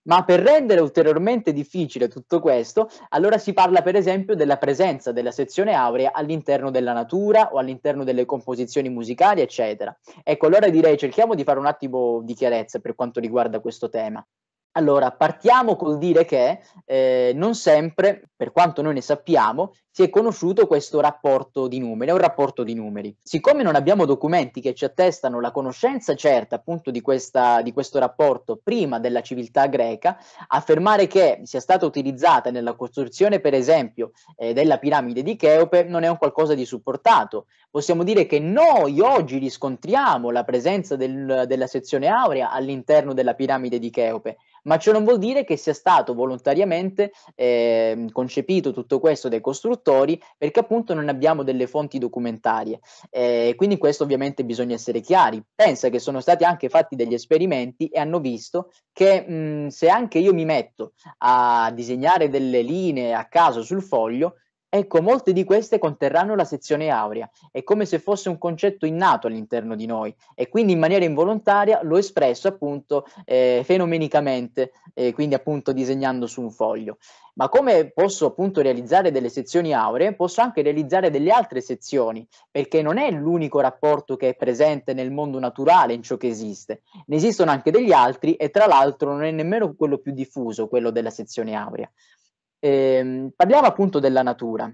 Ma per rendere ulteriormente difficile tutto questo, allora si parla per esempio della presenza della sezione aurea all'interno della natura o all'interno delle composizioni musicali, eccetera. Ecco, allora direi cerchiamo di fare un attimo di chiarezza per quanto riguarda questo tema. Allora, partiamo col dire che eh, non sempre, per quanto noi ne sappiamo, si è conosciuto questo rapporto di numeri, è un rapporto di numeri. Siccome non abbiamo documenti che ci attestano la conoscenza certa appunto di, questa, di questo rapporto prima della civiltà greca, affermare che sia stata utilizzata nella costruzione, per esempio, eh, della piramide di Cheope non è un qualcosa di supportato. Possiamo dire che noi oggi riscontriamo la presenza del, della sezione aurea all'interno della piramide di Cheope ma ciò non vuol dire che sia stato volontariamente eh, concepito tutto questo dai costruttori perché appunto non abbiamo delle fonti documentarie. Eh, quindi questo ovviamente bisogna essere chiari. Pensa che sono stati anche fatti degli esperimenti e hanno visto che mh, se anche io mi metto a disegnare delle linee a caso sul foglio, Ecco, molte di queste conterranno la sezione aurea, è come se fosse un concetto innato all'interno di noi e quindi in maniera involontaria l'ho espresso appunto eh, fenomenicamente, eh, quindi appunto disegnando su un foglio. Ma come posso appunto realizzare delle sezioni auree, posso anche realizzare delle altre sezioni, perché non è l'unico rapporto che è presente nel mondo naturale, in ciò che esiste. Ne esistono anche degli altri e tra l'altro non è nemmeno quello più diffuso, quello della sezione aurea. Eh, parliamo appunto della natura.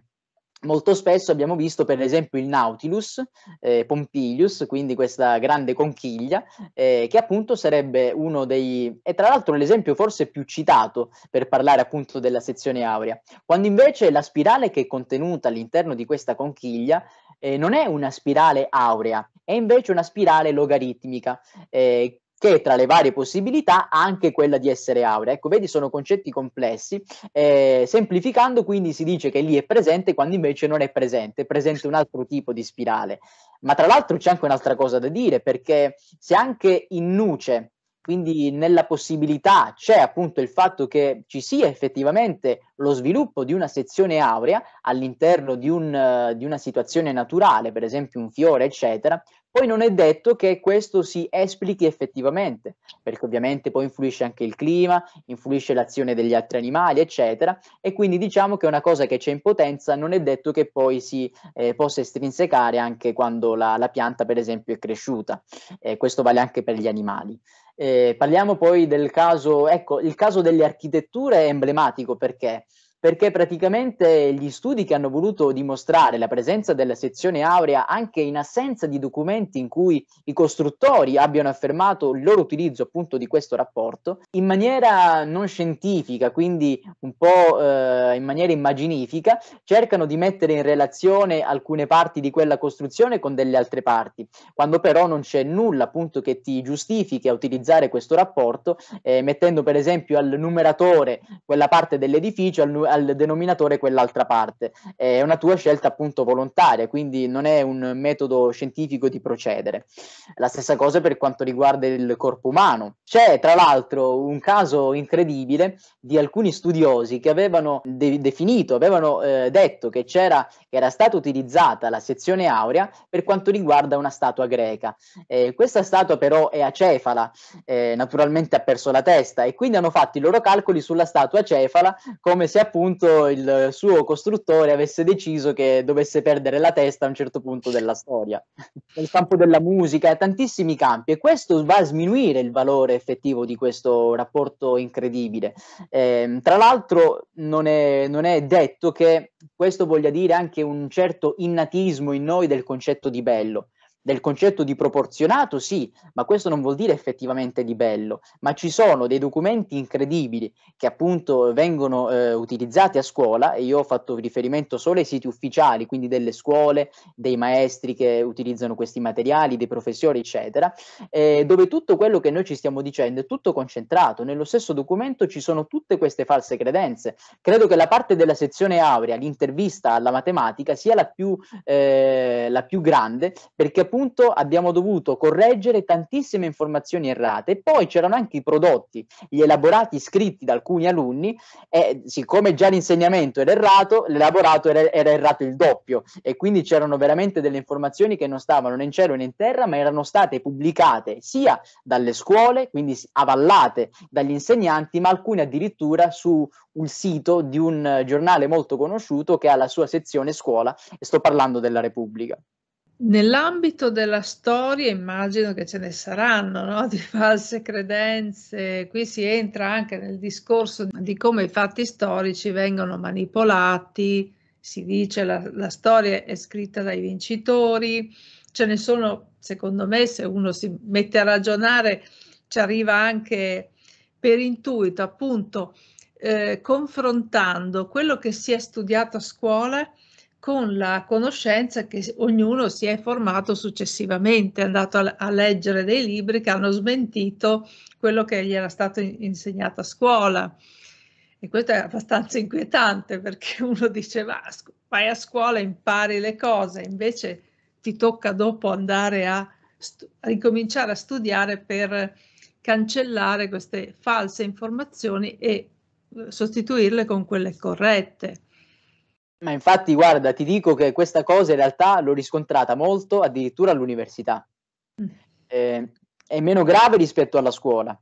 Molto spesso abbiamo visto per esempio il Nautilus eh, Pompilius, quindi questa grande conchiglia, eh, che appunto sarebbe uno dei... e tra l'altro l'esempio forse più citato per parlare appunto della sezione aurea, quando invece la spirale che è contenuta all'interno di questa conchiglia eh, non è una spirale aurea, è invece una spirale logaritmica, eh, che tra le varie possibilità ha anche quella di essere aurea. Ecco, vedi, sono concetti complessi. Eh, semplificando, quindi si dice che lì è presente quando invece non è presente, è presente un altro tipo di spirale. Ma tra l'altro c'è anche un'altra cosa da dire, perché se anche in nuce quindi nella possibilità c'è appunto il fatto che ci sia effettivamente lo sviluppo di una sezione aurea all'interno di, un, eh, di una situazione naturale, per esempio un fiore, eccetera, poi non è detto che questo si esplichi effettivamente, perché ovviamente poi influisce anche il clima, influisce l'azione degli altri animali, eccetera, e quindi diciamo che una cosa che c'è in potenza non è detto che poi si eh, possa estrinsecare anche quando la, la, pianta, per esempio, è cresciuta. Eh, questo vale anche per gli animali. Eh, parliamo poi del caso, ecco, il caso delle architetture è emblematico perché perché praticamente gli studi che hanno voluto dimostrare la presenza della sezione aurea anche in assenza di documenti in cui i costruttori abbiano affermato il loro utilizzo appunto di questo rapporto in maniera non scientifica, quindi un po' eh, in maniera immaginifica, cercano di mettere in relazione alcune parti di quella costruzione con delle altre parti, quando però non c'è nulla appunto che ti giustifichi a utilizzare questo rapporto, eh, mettendo per esempio al numeratore quella parte dell'edificio, al, nu- al denominatore quell'altra parte. È una tua scelta appunto volontaria, quindi non è un metodo scientifico di procedere. La stessa cosa per quanto riguarda il corpo umano. C'è tra l'altro un caso incredibile di alcuni studiosi che avevano de- definito, avevano eh, detto che, c'era, che era stata utilizzata la sezione aurea per quanto riguarda una statua greca. Eh, questa statua però è acefala, eh, naturalmente ha perso la testa e quindi hanno fatto i loro calcoli sulla statua acefala come se appunto appunto il suo costruttore avesse deciso che dovesse perdere la testa a un certo punto della storia, nel campo della musica e tantissimi campi e questo va a sminuire il valore effettivo di questo rapporto incredibile. Eh, tra l'altro non è, non è detto che questo voglia dire anche un certo innatismo in noi del concetto di bello del concetto di proporzionato, sì, ma questo non vuol dire effettivamente di bello, ma ci sono dei documenti incredibili che appunto vengono eh, utilizzati a scuola e io ho fatto riferimento solo ai siti ufficiali, quindi delle scuole, dei maestri che utilizzano questi materiali, dei professori, eccetera, eh, dove tutto quello che noi ci stiamo dicendo è tutto concentrato, nello stesso documento ci sono tutte queste false credenze. Credo che la parte della sezione aurea, l'intervista alla matematica, sia la più, eh, la più grande perché appunto punto abbiamo dovuto correggere tantissime informazioni errate poi c'erano anche i prodotti, gli elaborati scritti da alcuni alunni e siccome già l'insegnamento era errato, l'elaborato era, era errato il doppio e quindi c'erano veramente delle informazioni che non stavano né in cielo né in terra ma erano state pubblicate sia dalle scuole, quindi avallate dagli insegnanti, ma alcune addirittura su un sito di un giornale molto conosciuto che ha la sua sezione scuola e sto parlando della Repubblica. Nell'ambito della storia immagino che ce ne saranno no? di false credenze, qui si entra anche nel discorso di come i fatti storici vengono manipolati, si dice la, la storia è scritta dai vincitori, ce ne sono, secondo me, se uno si mette a ragionare, ci arriva anche per intuito, appunto, eh, confrontando quello che si è studiato a scuola con la conoscenza che ognuno si è formato successivamente, è andato a, a leggere dei libri che hanno smentito quello che gli era stato in, insegnato a scuola. E questo è abbastanza inquietante perché uno dice va, ah, vai a scuola, impari le cose, invece ti tocca dopo andare a, a ricominciare a studiare per cancellare queste false informazioni e eh, sostituirle con quelle corrette. Ma infatti, guarda, ti dico che questa cosa in realtà l'ho riscontrata molto addirittura all'università. Eh, è meno grave rispetto alla scuola,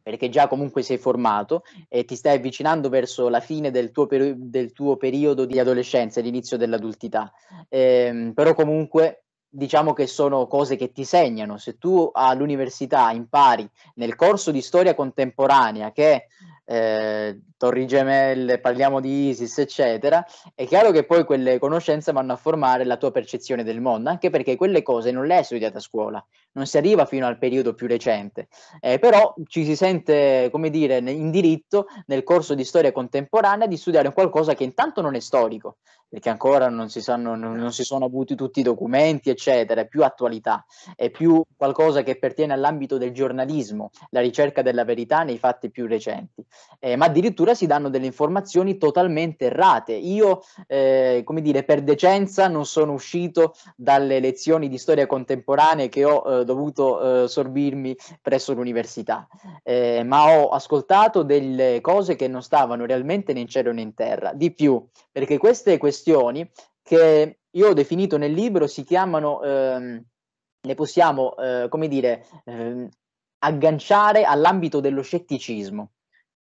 perché già comunque sei formato e ti stai avvicinando verso la fine del tuo, peri- del tuo periodo di adolescenza, l'inizio dell'adultità. Eh, però comunque diciamo che sono cose che ti segnano. Se tu all'università impari nel corso di storia contemporanea che eh, Torri Gemelle, parliamo di ISIS, eccetera, è chiaro che poi quelle conoscenze vanno a formare la tua percezione del mondo, anche perché quelle cose non le hai studiate a scuola, non si arriva fino al periodo più recente, eh, però ci si sente, come dire, in diritto nel corso di storia contemporanea di studiare qualcosa che intanto non è storico, perché ancora non si, sanno, non, non si sono avuti tutti i documenti, eccetera eccetera, è più attualità, è più qualcosa che pertiene all'ambito del giornalismo, la ricerca della verità nei fatti più recenti. Eh, ma addirittura si danno delle informazioni totalmente errate. Io, eh, come dire, per decenza non sono uscito dalle lezioni di storia contemporanea che ho eh, dovuto eh, sorbirmi presso l'università, eh, ma ho ascoltato delle cose che non stavano realmente né in cielo né in terra. Di più, perché queste questioni che io ho definito nel libro si chiamano, ehm, le possiamo, eh, come dire, ehm, agganciare all'ambito dello scetticismo.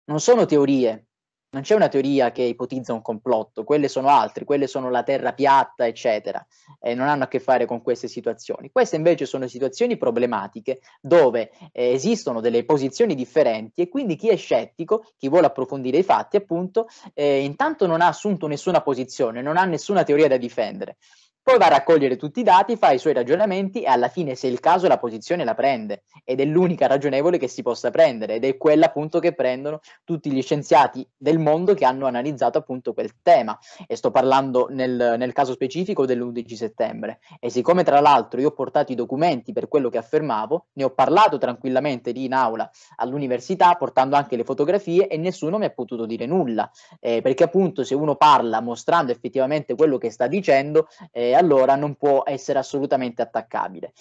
Non sono teorie, non c'è una teoria che ipotizza un complotto, quelle sono altre, quelle sono la terra piatta, eccetera, e non hanno a che fare con queste situazioni. Queste invece sono situazioni problematiche dove eh, esistono delle posizioni differenti e quindi chi è scettico, chi vuole approfondire i fatti, appunto, eh, intanto non ha assunto nessuna posizione, non ha nessuna teoria da difendere poi va a raccogliere tutti i dati, fa i suoi ragionamenti e alla fine, se il caso, la posizione la prende ed è l'unica ragionevole che si possa prendere ed è quella appunto che prendono tutti gli scienziati del mondo che hanno analizzato appunto quel tema e sto parlando nel, nel caso specifico dell'11 settembre e siccome tra l'altro io ho portato i documenti per quello che affermavo, ne ho parlato tranquillamente lì in aula all'università portando anche le fotografie e nessuno mi ha potuto dire nulla eh, perché appunto se uno parla mostrando effettivamente quello che sta dicendo eh, allora non può essere assolutamente attaccabile.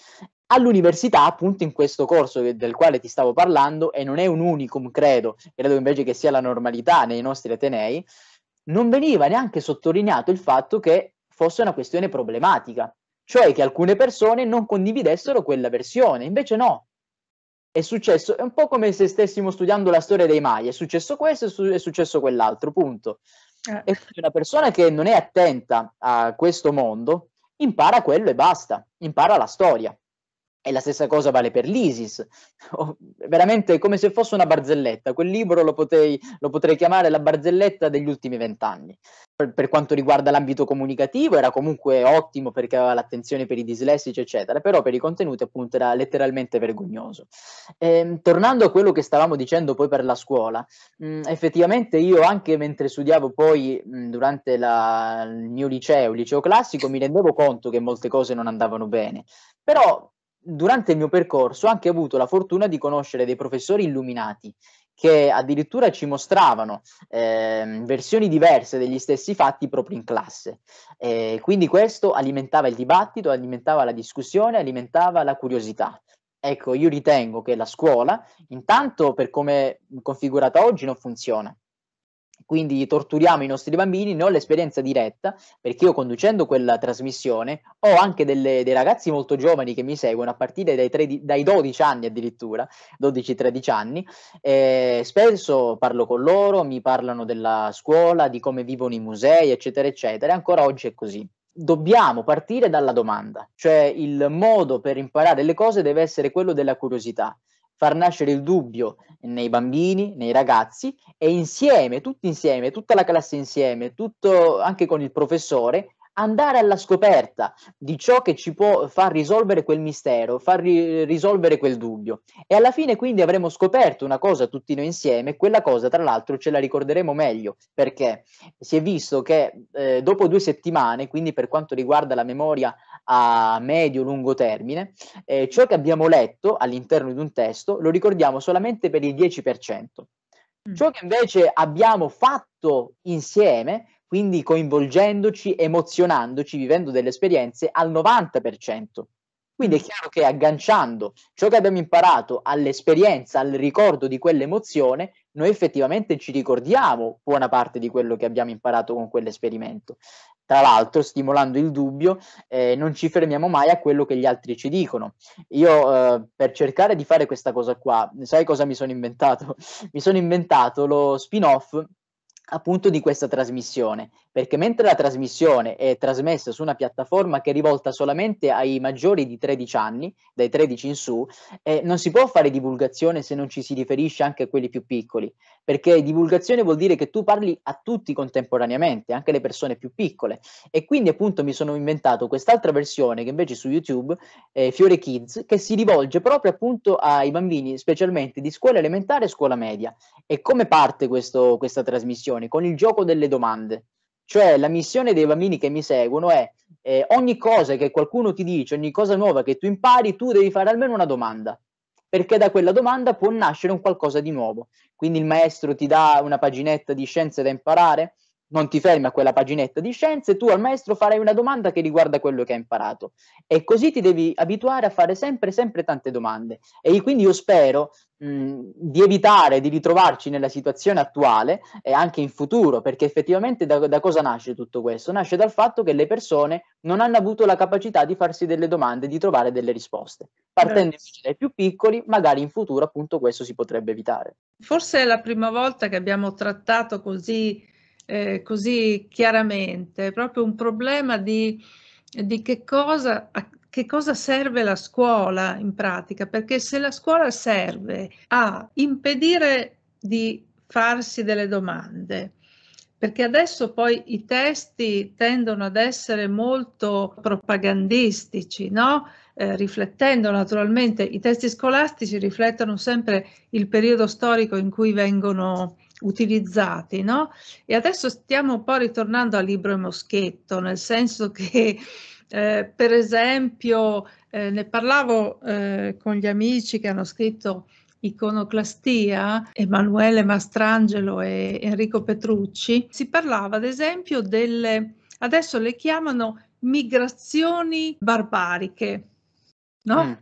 All'università, appunto, in questo corso che, del quale ti stavo parlando, e non è un unicum, credo, credo invece che sia la normalità nei nostri atenei, non veniva neanche sottolineato il fatto che fosse una questione problematica, cioè che alcune persone non condividessero quella versione, invece no. È successo, è un po' come se stessimo studiando la storia dei Mai, è successo questo, è, è successo quell'altro, punto. E eh. quindi una persona che non è attenta a questo mondo impara quello e basta, impara la storia. E la stessa cosa vale per l'ISIS. Oh, veramente come se fosse una barzelletta. Quel libro lo, potei, lo potrei chiamare la barzelletta degli ultimi vent'anni. Per, per, quanto riguarda l'ambito comunicativo era comunque ottimo perché aveva l'attenzione per i dislessici, eccetera, però per i contenuti appunto era letteralmente vergognoso. E, ehm, tornando a quello che stavamo dicendo poi per la scuola, mh, mm, effettivamente io anche mentre studiavo poi mh, mm, durante la, il mio liceo, il liceo classico, mi rendevo conto che molte cose non andavano bene. Però durante il mio percorso ho anche avuto la fortuna di conoscere dei professori illuminati che addirittura ci mostravano eh, versioni diverse degli stessi fatti proprio in classe. Eh, quindi questo alimentava il dibattito, alimentava la discussione, alimentava la curiosità. Ecco, io ritengo che la scuola, intanto per come configurata oggi, non funziona quindi torturiamo i nostri bambini, ne ho l'esperienza diretta, perché io conducendo quella trasmissione ho anche delle, dei ragazzi molto giovani che mi seguono, a partire dai, 13, dai 12 anni addirittura, 12-13 anni, eh, spesso parlo con loro, mi parlano della scuola, di come vivono i musei, eccetera, eccetera, e ancora oggi è così. Dobbiamo partire dalla domanda, cioè il modo per imparare le cose deve essere quello della curiosità far nascere il dubbio nei bambini, nei ragazzi e insieme, tutti insieme, tutta la classe insieme, tutto anche con il professore, andare alla scoperta di ciò che ci può far risolvere quel mistero, far ri- risolvere quel dubbio. E alla fine quindi avremo scoperto una cosa tutti noi insieme, quella cosa tra l'altro ce la ricorderemo meglio, perché si è visto che eh, dopo due settimane, quindi per quanto riguarda la memoria a medio-lungo termine, eh, ciò che abbiamo letto all'interno di un testo lo ricordiamo solamente per il 10%. Mm. Ciò che invece abbiamo fatto insieme quindi coinvolgendoci, emozionandoci, vivendo delle esperienze al 90%. Quindi è mm. chiaro che agganciando ciò che abbiamo imparato all'esperienza, al ricordo di quell'emozione, noi effettivamente ci ricordiamo buona parte di quello che abbiamo imparato con quell'esperimento. Tra l'altro, stimolando il dubbio, eh, non ci fermiamo mai a quello che gli altri ci dicono. Io, eh, per cercare di fare questa cosa qua, sai cosa mi sono inventato? Mi sono inventato lo spin-off appunto di questa trasmissione perché mentre la trasmissione è trasmessa su una piattaforma che è rivolta solamente ai maggiori di 13 anni, dai 13 in su, eh, non si può fare divulgazione se non ci si riferisce anche a quelli più piccoli, perché divulgazione vuol dire che tu parli a tutti contemporaneamente, anche alle persone più piccole. E quindi appunto mi sono inventato quest'altra versione che invece su YouTube, eh, Fiore Kids, che si rivolge proprio appunto ai bambini, specialmente di scuola elementare e scuola media. E come parte questo, questa trasmissione? Con il gioco delle domande. Cioè la missione dei bambini che mi seguono è eh, ogni cosa che qualcuno ti dice, ogni cosa nuova che tu impari, tu devi fare almeno una domanda, perché da quella domanda può nascere un qualcosa di nuovo. Quindi il maestro ti dà una paginetta di scienze da imparare, non ti fermi a quella paginetta di scienze, tu al maestro farai una domanda che riguarda quello che hai imparato. E così ti devi abituare a fare sempre, sempre tante domande. E quindi io spero mh, mm, di evitare di ritrovarci nella situazione attuale e anche in futuro, perché effettivamente da, da cosa nasce tutto questo? Nasce dal fatto che le persone non hanno avuto la capacità di farsi delle domande, di trovare delle risposte. Partendo invece dai più piccoli, magari in futuro appunto questo si potrebbe evitare. Forse è la prima volta che abbiamo trattato così eh, così chiaramente, proprio un problema di, di che, cosa, a che cosa serve la scuola in pratica, perché se la scuola serve a impedire di farsi delle domande, perché adesso poi i testi tendono ad essere molto propagandistici, no? eh, riflettendo naturalmente, i testi scolastici riflettono sempre il periodo storico in cui vengono utilizzati, no? E adesso stiamo un po' ritornando al libro e moschetto, nel senso che, eh, per esempio, eh, ne parlavo eh, con gli amici che hanno scritto Iconoclastia, Emanuele Mastrangelo e Enrico Petrucci, si parlava ad esempio delle, adesso le chiamano migrazioni barbariche, no? Mm.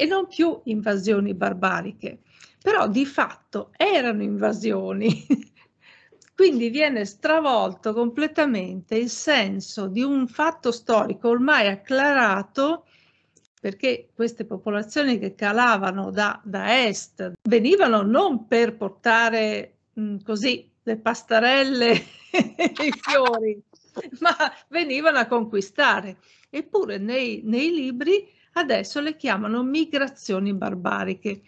E non più invasioni barbariche però di fatto erano invasioni. Quindi viene stravolto completamente il senso di un fatto storico ormai acclarato perché queste popolazioni che calavano da, da est venivano non per portare mh, così le pastarelle e i fiori, ma venivano a conquistare. Eppure nei, nei libri adesso le chiamano migrazioni barbariche.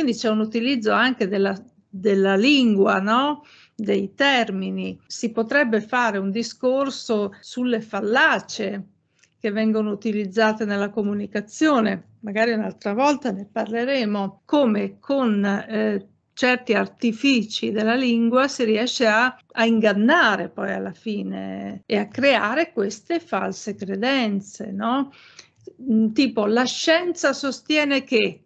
Quindi c'è un utilizzo anche della, della lingua, no? dei termini. Si potrebbe fare un discorso sulle fallacie che vengono utilizzate nella comunicazione, magari un'altra volta ne parleremo, come con eh, certi artifici della lingua si riesce a, a, ingannare poi alla fine e a creare queste false credenze, no? Tipo la scienza sostiene che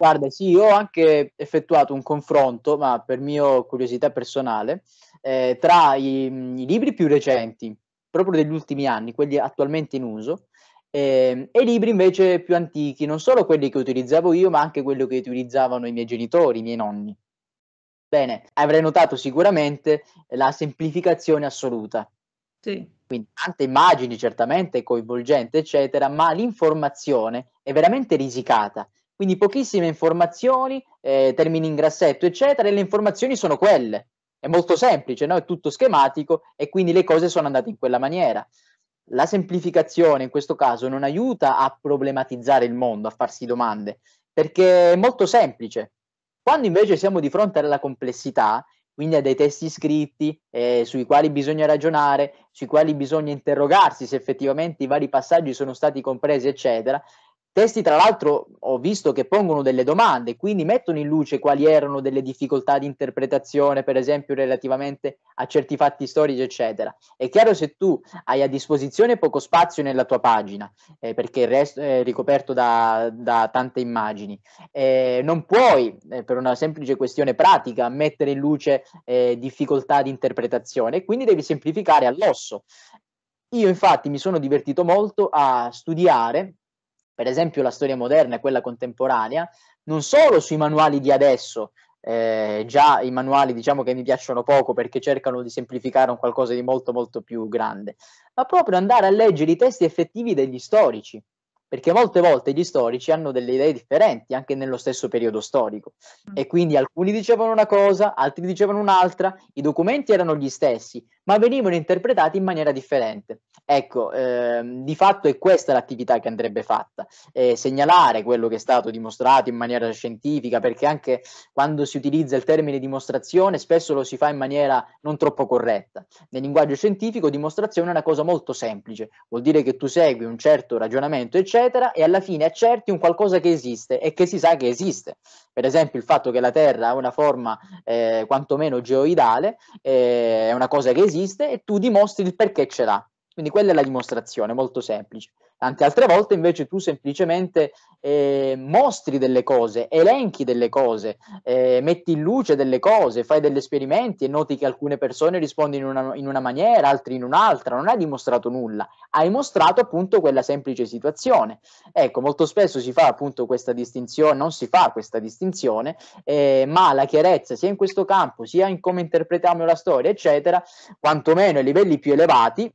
Guarda, sì, io ho anche effettuato un confronto, ma per mia curiosità personale, eh, tra i, i, libri più recenti, proprio degli ultimi anni, quelli attualmente in uso, eh, e i libri invece più antichi, non solo quelli che utilizzavo io, ma anche quelli che utilizzavano i miei genitori, i miei nonni. Bene, avrei notato sicuramente la semplificazione assoluta. Sì. Quindi tante immagini, certamente coinvolgente, eccetera, ma l'informazione è veramente risicata quindi pochissime informazioni, eh, termini in grassetto, eccetera, e le informazioni sono quelle. È molto semplice, no? è tutto schematico e quindi le cose sono andate in quella maniera. La semplificazione in questo caso non aiuta a problematizzare il mondo, a farsi domande, perché è molto semplice. Quando invece siamo di fronte alla complessità, quindi a dei testi scritti eh, sui quali bisogna ragionare, sui quali bisogna interrogarsi se effettivamente i vari passaggi sono stati compresi, eccetera, Testi, tra l'altro, ho visto che pongono delle domande, quindi mettono in luce quali erano delle difficoltà di interpretazione, per esempio, relativamente a certi fatti storici, eccetera. È chiaro se tu hai a disposizione poco spazio nella tua pagina, eh, perché il resto è ricoperto da, da tante immagini, eh, non puoi, eh, per una semplice questione pratica, mettere in luce eh, difficoltà di interpretazione, quindi devi semplificare all'osso. Io infatti mi sono divertito molto a studiare per esempio la storia moderna e quella contemporanea, non solo sui manuali di adesso, eh, già i manuali diciamo che mi piacciono poco perché cercano di semplificare un qualcosa di molto molto più grande, ma proprio andare a leggere i testi effettivi degli storici, perché molte volte gli storici hanno delle idee differenti anche nello stesso periodo storico mm. e quindi alcuni dicevano una cosa, altri dicevano un'altra, i documenti erano gli stessi, ma venivano interpretati in maniera differente. Ecco, ehm, di fatto è questa l'attività che andrebbe fatta, eh, segnalare quello che è stato dimostrato in maniera scientifica, perché anche quando si utilizza il termine dimostrazione spesso lo si fa in maniera non troppo corretta. Nel linguaggio scientifico dimostrazione è una cosa molto semplice, vuol dire che tu segui un certo ragionamento, eccetera, e alla fine accerti un qualcosa che esiste e che si sa che esiste. Per esempio il fatto che la Terra ha una forma eh, quantomeno geoidale eh, è una cosa che esiste, esiste e tu dimostri il perché ce l'ha. Quindi quella è la dimostrazione, molto semplice. Tante altre volte invece tu semplicemente eh, mostri delle cose, elenchi delle cose, eh, metti in luce delle cose, fai degli esperimenti e noti che alcune persone rispondono in una, in una maniera, altri in un'altra, non hai dimostrato nulla, hai mostrato appunto quella semplice situazione. Ecco, molto spesso si fa appunto questa distinzione, non si fa questa distinzione, eh, ma la chiarezza sia in questo campo, sia in come interpretiamo la storia, eccetera, quantomeno ai livelli più elevati,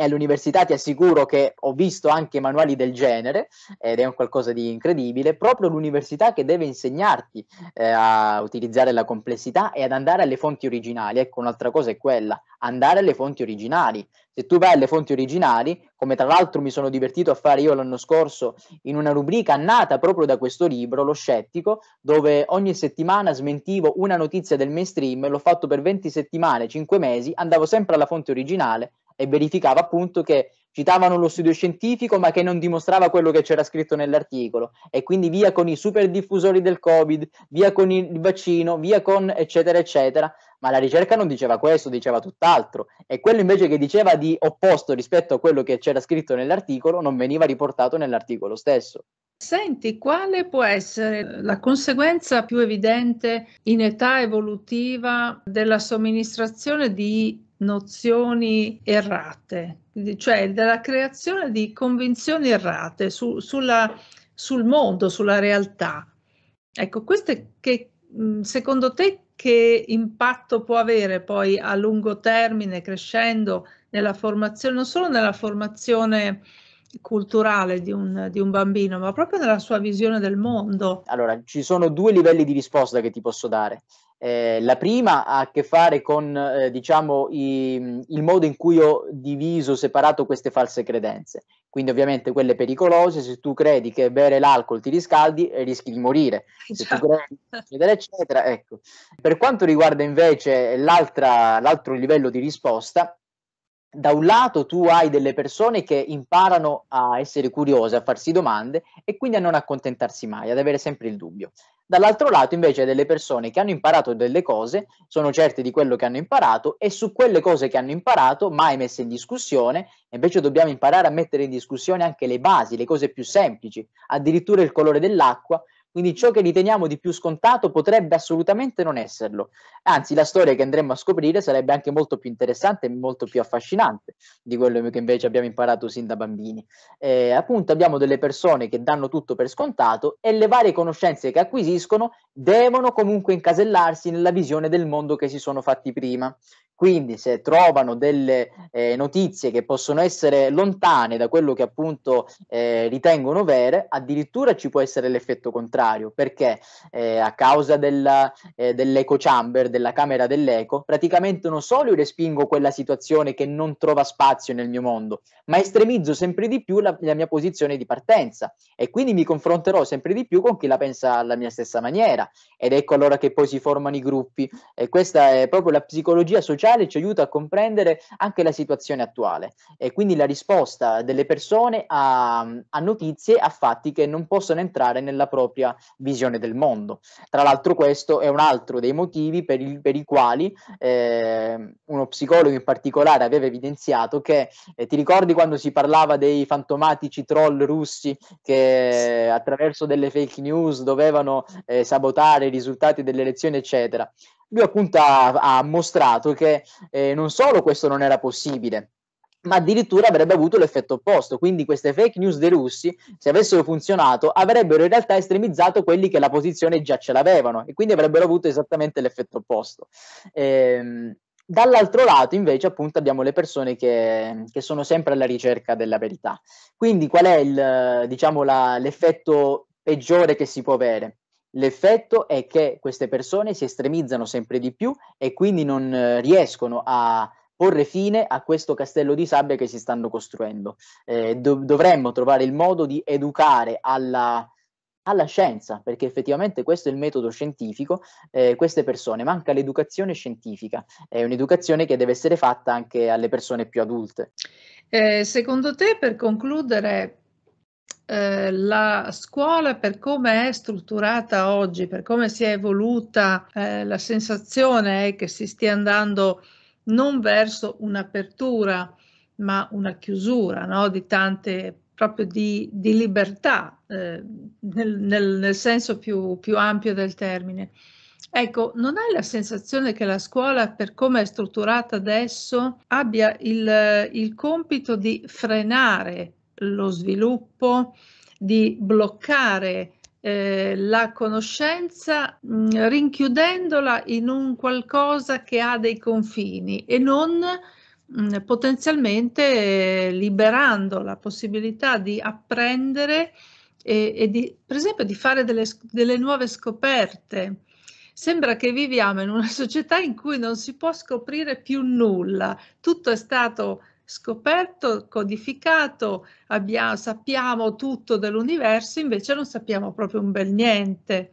e all'università ti assicuro che ho visto anche manuali del genere ed è un qualcosa di incredibile, proprio l'università che deve insegnarti eh, a utilizzare la complessità e ad andare alle fonti originali. Ecco, un'altra cosa è quella, andare alle fonti originali. Se tu vai alle fonti originali, come tra l'altro mi sono divertito a fare io l'anno scorso in una rubrica nata proprio da questo libro, Lo Scettico, dove ogni settimana smentivo una notizia del mainstream, l'ho fatto per 20 settimane, 5 mesi, andavo sempre alla fonte originale e verificava appunto che citavano lo studio scientifico ma che non dimostrava quello che c'era scritto nell'articolo e quindi via con i super diffusori del covid, via con il vaccino, via con eccetera eccetera, ma la ricerca non diceva questo, diceva tutt'altro e quello invece che diceva di opposto rispetto a quello che c'era scritto nell'articolo non veniva riportato nell'articolo stesso. Senti, quale può essere la conseguenza più evidente in età evolutiva della somministrazione di nozioni errate, cioè della creazione di convinzioni errate su, sulla, sul mondo, sulla realtà. Ecco, queste che secondo te che impatto può avere poi a lungo termine crescendo nella formazione, non solo nella formazione culturale di un, di un, bambino, ma proprio nella sua visione del mondo? Allora, ci sono due livelli di risposta che ti posso dare. Eh, la prima ha a che fare con eh, diciamo, i, il modo in cui ho diviso, separato queste false credenze. Quindi ovviamente quelle pericolose, se tu credi che bere l'alcol ti riscaldi, eh, rischi di morire. Se tu esatto. credi, eccetera, eccetera. Ecco. Per quanto riguarda invece l'altro livello di risposta, da un lato tu hai delle persone che imparano a essere curiose, a farsi domande e quindi a non accontentarsi mai, ad avere sempre il dubbio. Dall'altro lato invece hai delle persone che hanno imparato delle cose, sono certe di quello che hanno imparato e su quelle cose che hanno imparato mai messe in discussione, invece dobbiamo imparare a mettere in discussione anche le basi, le cose più semplici, addirittura il colore dell'acqua, quindi ciò che riteniamo di più scontato potrebbe assolutamente non esserlo. Anzi, la storia che andremo a scoprire sarebbe anche molto più interessante e molto più affascinante di quello che invece abbiamo imparato sin da bambini. Eh, appunto, abbiamo delle persone che danno tutto per scontato e le varie conoscenze che acquisiscono devono comunque incasellarsi nella visione del mondo che si sono fatti prima. Quindi se trovano delle eh, notizie che possono essere lontane da quello che appunto eh, ritengono vere, addirittura ci può essere l'effetto contrario, perché eh, a causa della, eh, dell'eco chamber, della camera dell'eco, praticamente non solo io respingo quella situazione che non trova spazio nel mio mondo, ma estremizzo sempre di più la, la mia posizione di partenza e quindi mi confronterò sempre di più con chi la pensa alla mia stessa maniera. Ed ecco allora che poi si formano i gruppi e questa è proprio la psicologia sociale culturale ci aiuta a comprendere anche la situazione attuale e quindi la risposta delle persone a, a notizie, a fatti che non possono entrare nella propria visione del mondo. Tra l'altro questo è un altro dei motivi per, il, per i quali eh, uno psicologo in particolare aveva evidenziato che, eh, ti ricordi quando si parlava dei fantomatici troll russi che attraverso delle fake news dovevano eh, sabotare i risultati delle elezioni, eccetera lui appunto ha, ha mostrato che eh, non solo questo non era possibile, ma addirittura avrebbe avuto l'effetto opposto. Quindi queste fake news dei russi, se avessero funzionato, avrebbero in realtà estremizzato quelli che la posizione già ce l'avevano e quindi avrebbero avuto esattamente l'effetto opposto. Ehm, dall'altro lato, invece, appunto, abbiamo le persone che, che, sono sempre alla ricerca della verità. Quindi qual è il, diciamo, la, l'effetto peggiore che si può avere? L'effetto è che queste persone si estremizzano sempre di più e quindi non eh, riescono a porre fine a questo castello di sabbia che si stanno costruendo. Eh, do- dovremmo trovare il modo di educare alla, alla scienza, perché effettivamente questo è il metodo scientifico, eh, queste persone, manca l'educazione scientifica, è un'educazione che deve essere fatta anche alle persone più adulte. Eh, secondo te, per concludere, eh, la scuola per come è strutturata oggi, per come si è evoluta, eh, la sensazione è che si stia andando non verso un'apertura, ma una chiusura no? di tante proprio di, di libertà eh, nel, nel, nel, senso più, più ampio del termine. Ecco, non hai la sensazione che la scuola, per come è strutturata adesso, abbia il, il compito di frenare lo sviluppo, di bloccare eh, la conoscenza mh, mm, rinchiudendola in un qualcosa che ha dei confini e non mh, mm, potenzialmente eh, liberando la possibilità di apprendere e, e di, per esempio di fare delle, delle nuove scoperte. Sembra che viviamo in una società in cui non si può scoprire più nulla, tutto è stato scoperto, codificato, abbiamo, sappiamo tutto dell'universo, invece non sappiamo proprio un bel niente.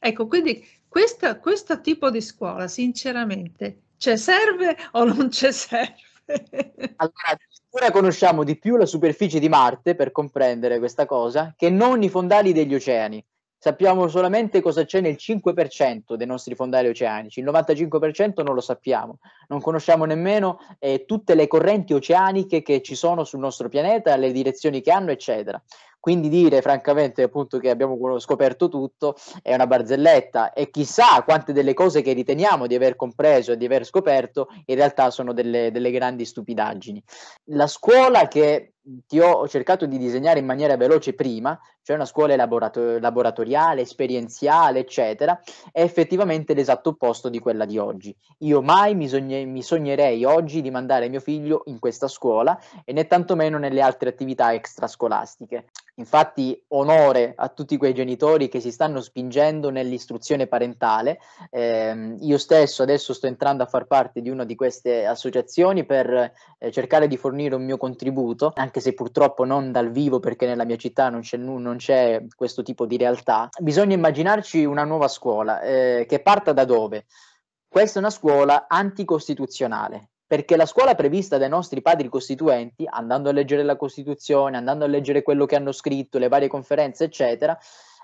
Ecco, quindi questa, questo tipo di scuola, sinceramente, ci serve o non ci serve? allora, ora conosciamo di più la superficie di Marte, per comprendere questa cosa, che non i fondali degli oceani. Sappiamo solamente cosa c'è nel 5% dei nostri fondali oceanici, il 95% non lo sappiamo, non conosciamo nemmeno eh, tutte le correnti oceaniche che ci sono sul nostro pianeta, le direzioni che hanno, eccetera. Quindi dire francamente appunto che abbiamo scoperto tutto è una barzelletta e chissà quante delle cose che riteniamo di aver compreso e di aver scoperto in realtà sono delle, delle grandi stupidaggini. La scuola che ti ho cercato di disegnare in maniera veloce prima, cioè una scuola laborato- laboratoriale, esperienziale, eccetera, è effettivamente l'esatto opposto di quella di oggi. Io mai mi, sogne- mi sognerei oggi di mandare mio figlio in questa scuola e né tantomeno nelle altre attività extrascolastiche. Infatti onore a tutti quei genitori che si stanno spingendo nell'istruzione parentale. Eh, io stesso adesso sto entrando a far parte di una di queste associazioni per eh, cercare di fornire un mio contributo, anche se purtroppo non dal vivo perché nella mia città non c'è, non c'è questo tipo di realtà. Bisogna immaginarci una nuova scuola eh, che parta da dove? Questa è una scuola anticostituzionale, perché la scuola prevista dai nostri padri costituenti, andando a leggere la Costituzione, andando a leggere quello che hanno scritto, le varie conferenze, eccetera,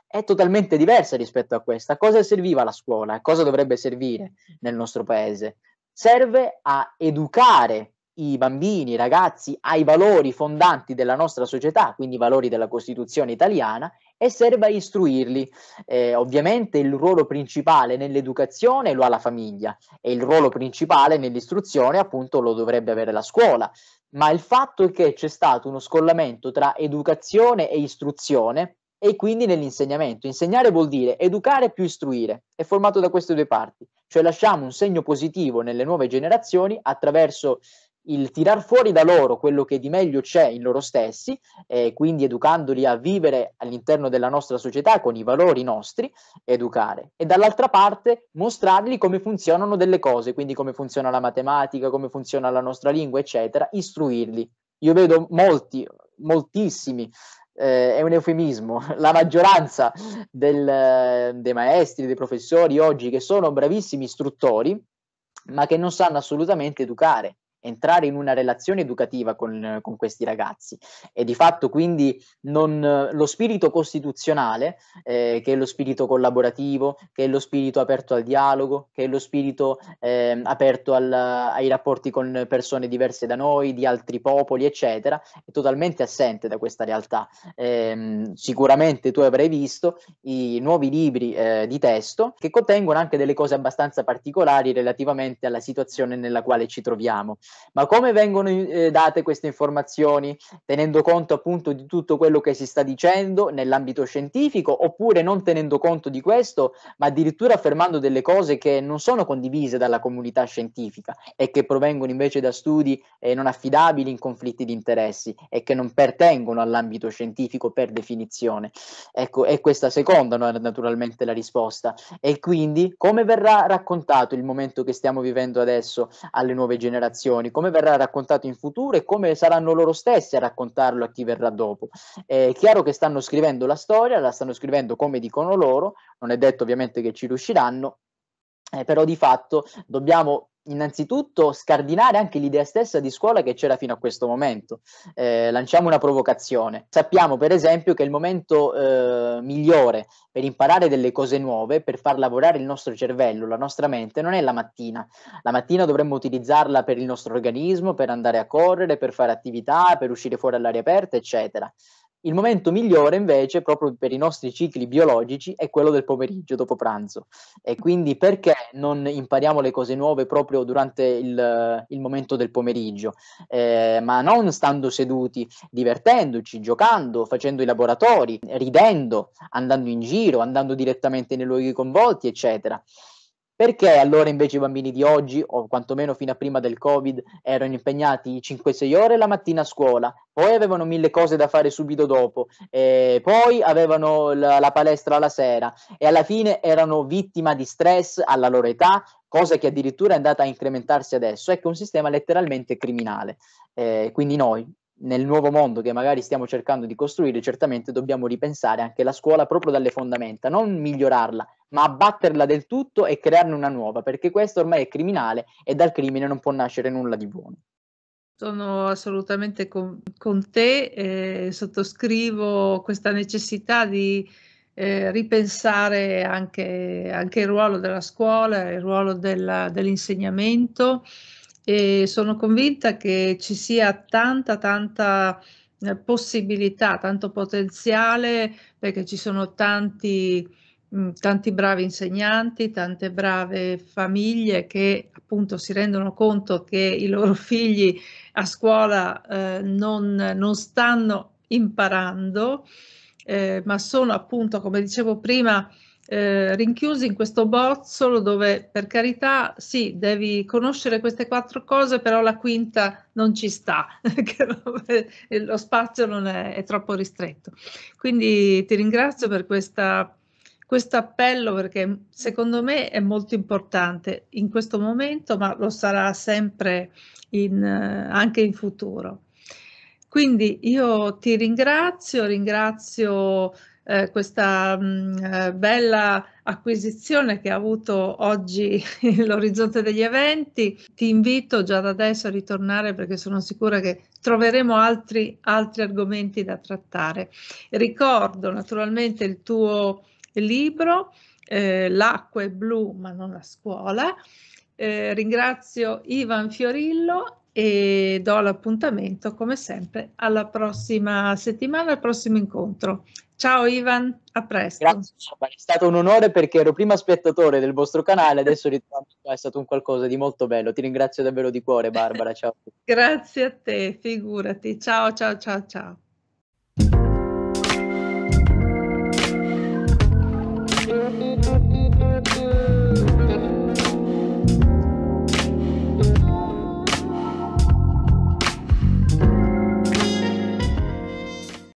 è totalmente diversa rispetto a questa. A cosa serviva la scuola? A cosa dovrebbe servire nel nostro paese? Serve a educare i bambini, i ragazzi ai valori fondanti della nostra società, quindi i valori della Costituzione italiana, e serve a istruirli. Eh, ovviamente il ruolo principale nell'educazione lo ha la famiglia e il ruolo principale nell'istruzione appunto lo dovrebbe avere la scuola, ma il fatto è che c'è stato uno scollamento tra educazione e istruzione e quindi nell'insegnamento. Insegnare vuol dire educare più istruire, è formato da queste due parti, cioè lasciamo un segno positivo nelle nuove generazioni attraverso il tirar fuori da loro quello che di meglio c'è in loro stessi, e quindi educandoli a vivere all'interno della nostra società con i valori nostri, educare. E dall'altra parte mostrargli come funzionano delle cose, quindi come funziona la matematica, come funziona la nostra lingua, eccetera, istruirli. Io vedo molti, moltissimi eh, è un eufemismo, la maggioranza del, dei maestri, dei professori oggi che sono bravissimi istruttori, ma che non sanno assolutamente educare entrare in una relazione educativa con, con questi ragazzi e di fatto quindi non, lo spirito costituzionale, eh, che è lo spirito collaborativo, che è lo spirito aperto al dialogo, che è lo spirito eh, aperto al, ai rapporti con persone diverse da noi, di altri popoli, eccetera, è totalmente assente da questa realtà. Eh, sicuramente tu avrai visto i nuovi libri eh, di testo che contengono anche delle cose abbastanza particolari relativamente alla situazione nella quale ci troviamo. Ma come vengono eh, date queste informazioni? Tenendo conto appunto di tutto quello che si sta dicendo nell'ambito scientifico oppure non tenendo conto di questo, ma addirittura affermando delle cose che non sono condivise dalla comunità scientifica e che provengono invece da studi eh, non affidabili in conflitti di interessi e che non pertengono all'ambito scientifico per definizione. Ecco, è questa seconda no, naturalmente la risposta. E quindi come verrà raccontato il momento che stiamo vivendo adesso alle nuove generazioni? generazioni, come verrà raccontato in futuro e come saranno loro stessi a raccontarlo a chi verrà dopo. È chiaro che stanno scrivendo la storia, la stanno scrivendo come dicono loro, non è detto ovviamente che ci riusciranno, eh, però di fatto dobbiamo innanzitutto scardinare anche l'idea stessa di scuola che c'era fino a questo momento. Eh, lanciamo una provocazione. Sappiamo per esempio che il momento eh, migliore per imparare delle cose nuove, per far lavorare il nostro cervello, la nostra mente, non è la mattina. La mattina dovremmo utilizzarla per il nostro organismo, per andare a correre, per fare attività, per uscire fuori all'aria aperta, eccetera. Il momento migliore invece, proprio per i nostri cicli biologici, è quello del pomeriggio dopo pranzo. E quindi perché non impariamo le cose nuove proprio durante il, il momento del pomeriggio? Eh, ma non stando seduti, divertendoci, giocando, facendo i laboratori, ridendo, andando in giro, andando direttamente nei luoghi coinvolti, eccetera. Perché allora invece i bambini di oggi, o quantomeno fino a prima del Covid, erano impegnati 5-6 ore la mattina a scuola, poi avevano mille cose da fare subito dopo, poi avevano la, la palestra la sera e alla fine erano vittima di stress alla loro età, cosa che addirittura è andata a incrementarsi adesso. Ecco, un sistema letteralmente criminale. Eh, quindi noi, nel nuovo mondo che magari stiamo cercando di costruire, certamente dobbiamo ripensare anche la scuola proprio dalle fondamenta, non migliorarla, ma abbatterla del tutto e crearne una nuova, perché questo ormai è criminale e dal crimine non può nascere nulla di buono. Sono assolutamente con, con te, eh, sottoscrivo questa necessità di eh, ripensare anche, anche, il ruolo della scuola, il ruolo della, dell'insegnamento e sono convinta che ci sia tanta, tanta eh, possibilità, tanto potenziale, perché ci sono tanti, mm, tanti bravi insegnanti, tante brave famiglie che appunto si rendono conto che i loro figli a scuola eh, non, non, stanno imparando, eh, ma sono appunto, come dicevo prima, eh, rinchiusi in questo bozzolo dove per carità sì, devi conoscere queste quattro cose, però la quinta non ci sta, lo spazio non è, è, troppo ristretto. Quindi ti ringrazio per questa, questo appello perché secondo me è molto importante in questo momento, ma lo sarà sempre in, eh, anche in futuro. Quindi io ti ringrazio, ringrazio eh, questa mh, mm, eh, bella acquisizione che ha avuto oggi l'orizzonte degli eventi. Ti invito già da adesso a ritornare perché sono sicura che troveremo altri, altri argomenti da trattare. Ricordo naturalmente il tuo libro, eh, L'acqua è blu ma non la scuola. Eh, ringrazio Ivan Fiorillo e do l'appuntamento come sempre alla prossima settimana, al prossimo incontro. Ciao Ivan, a presto. Grazie, è stato un onore perché ero prima spettatore del vostro canale, adesso ritorno qua, è stato un qualcosa di molto bello. Ti ringrazio davvero di cuore Barbara, ciao. Grazie a te, figurati. Ciao, ciao, ciao, ciao.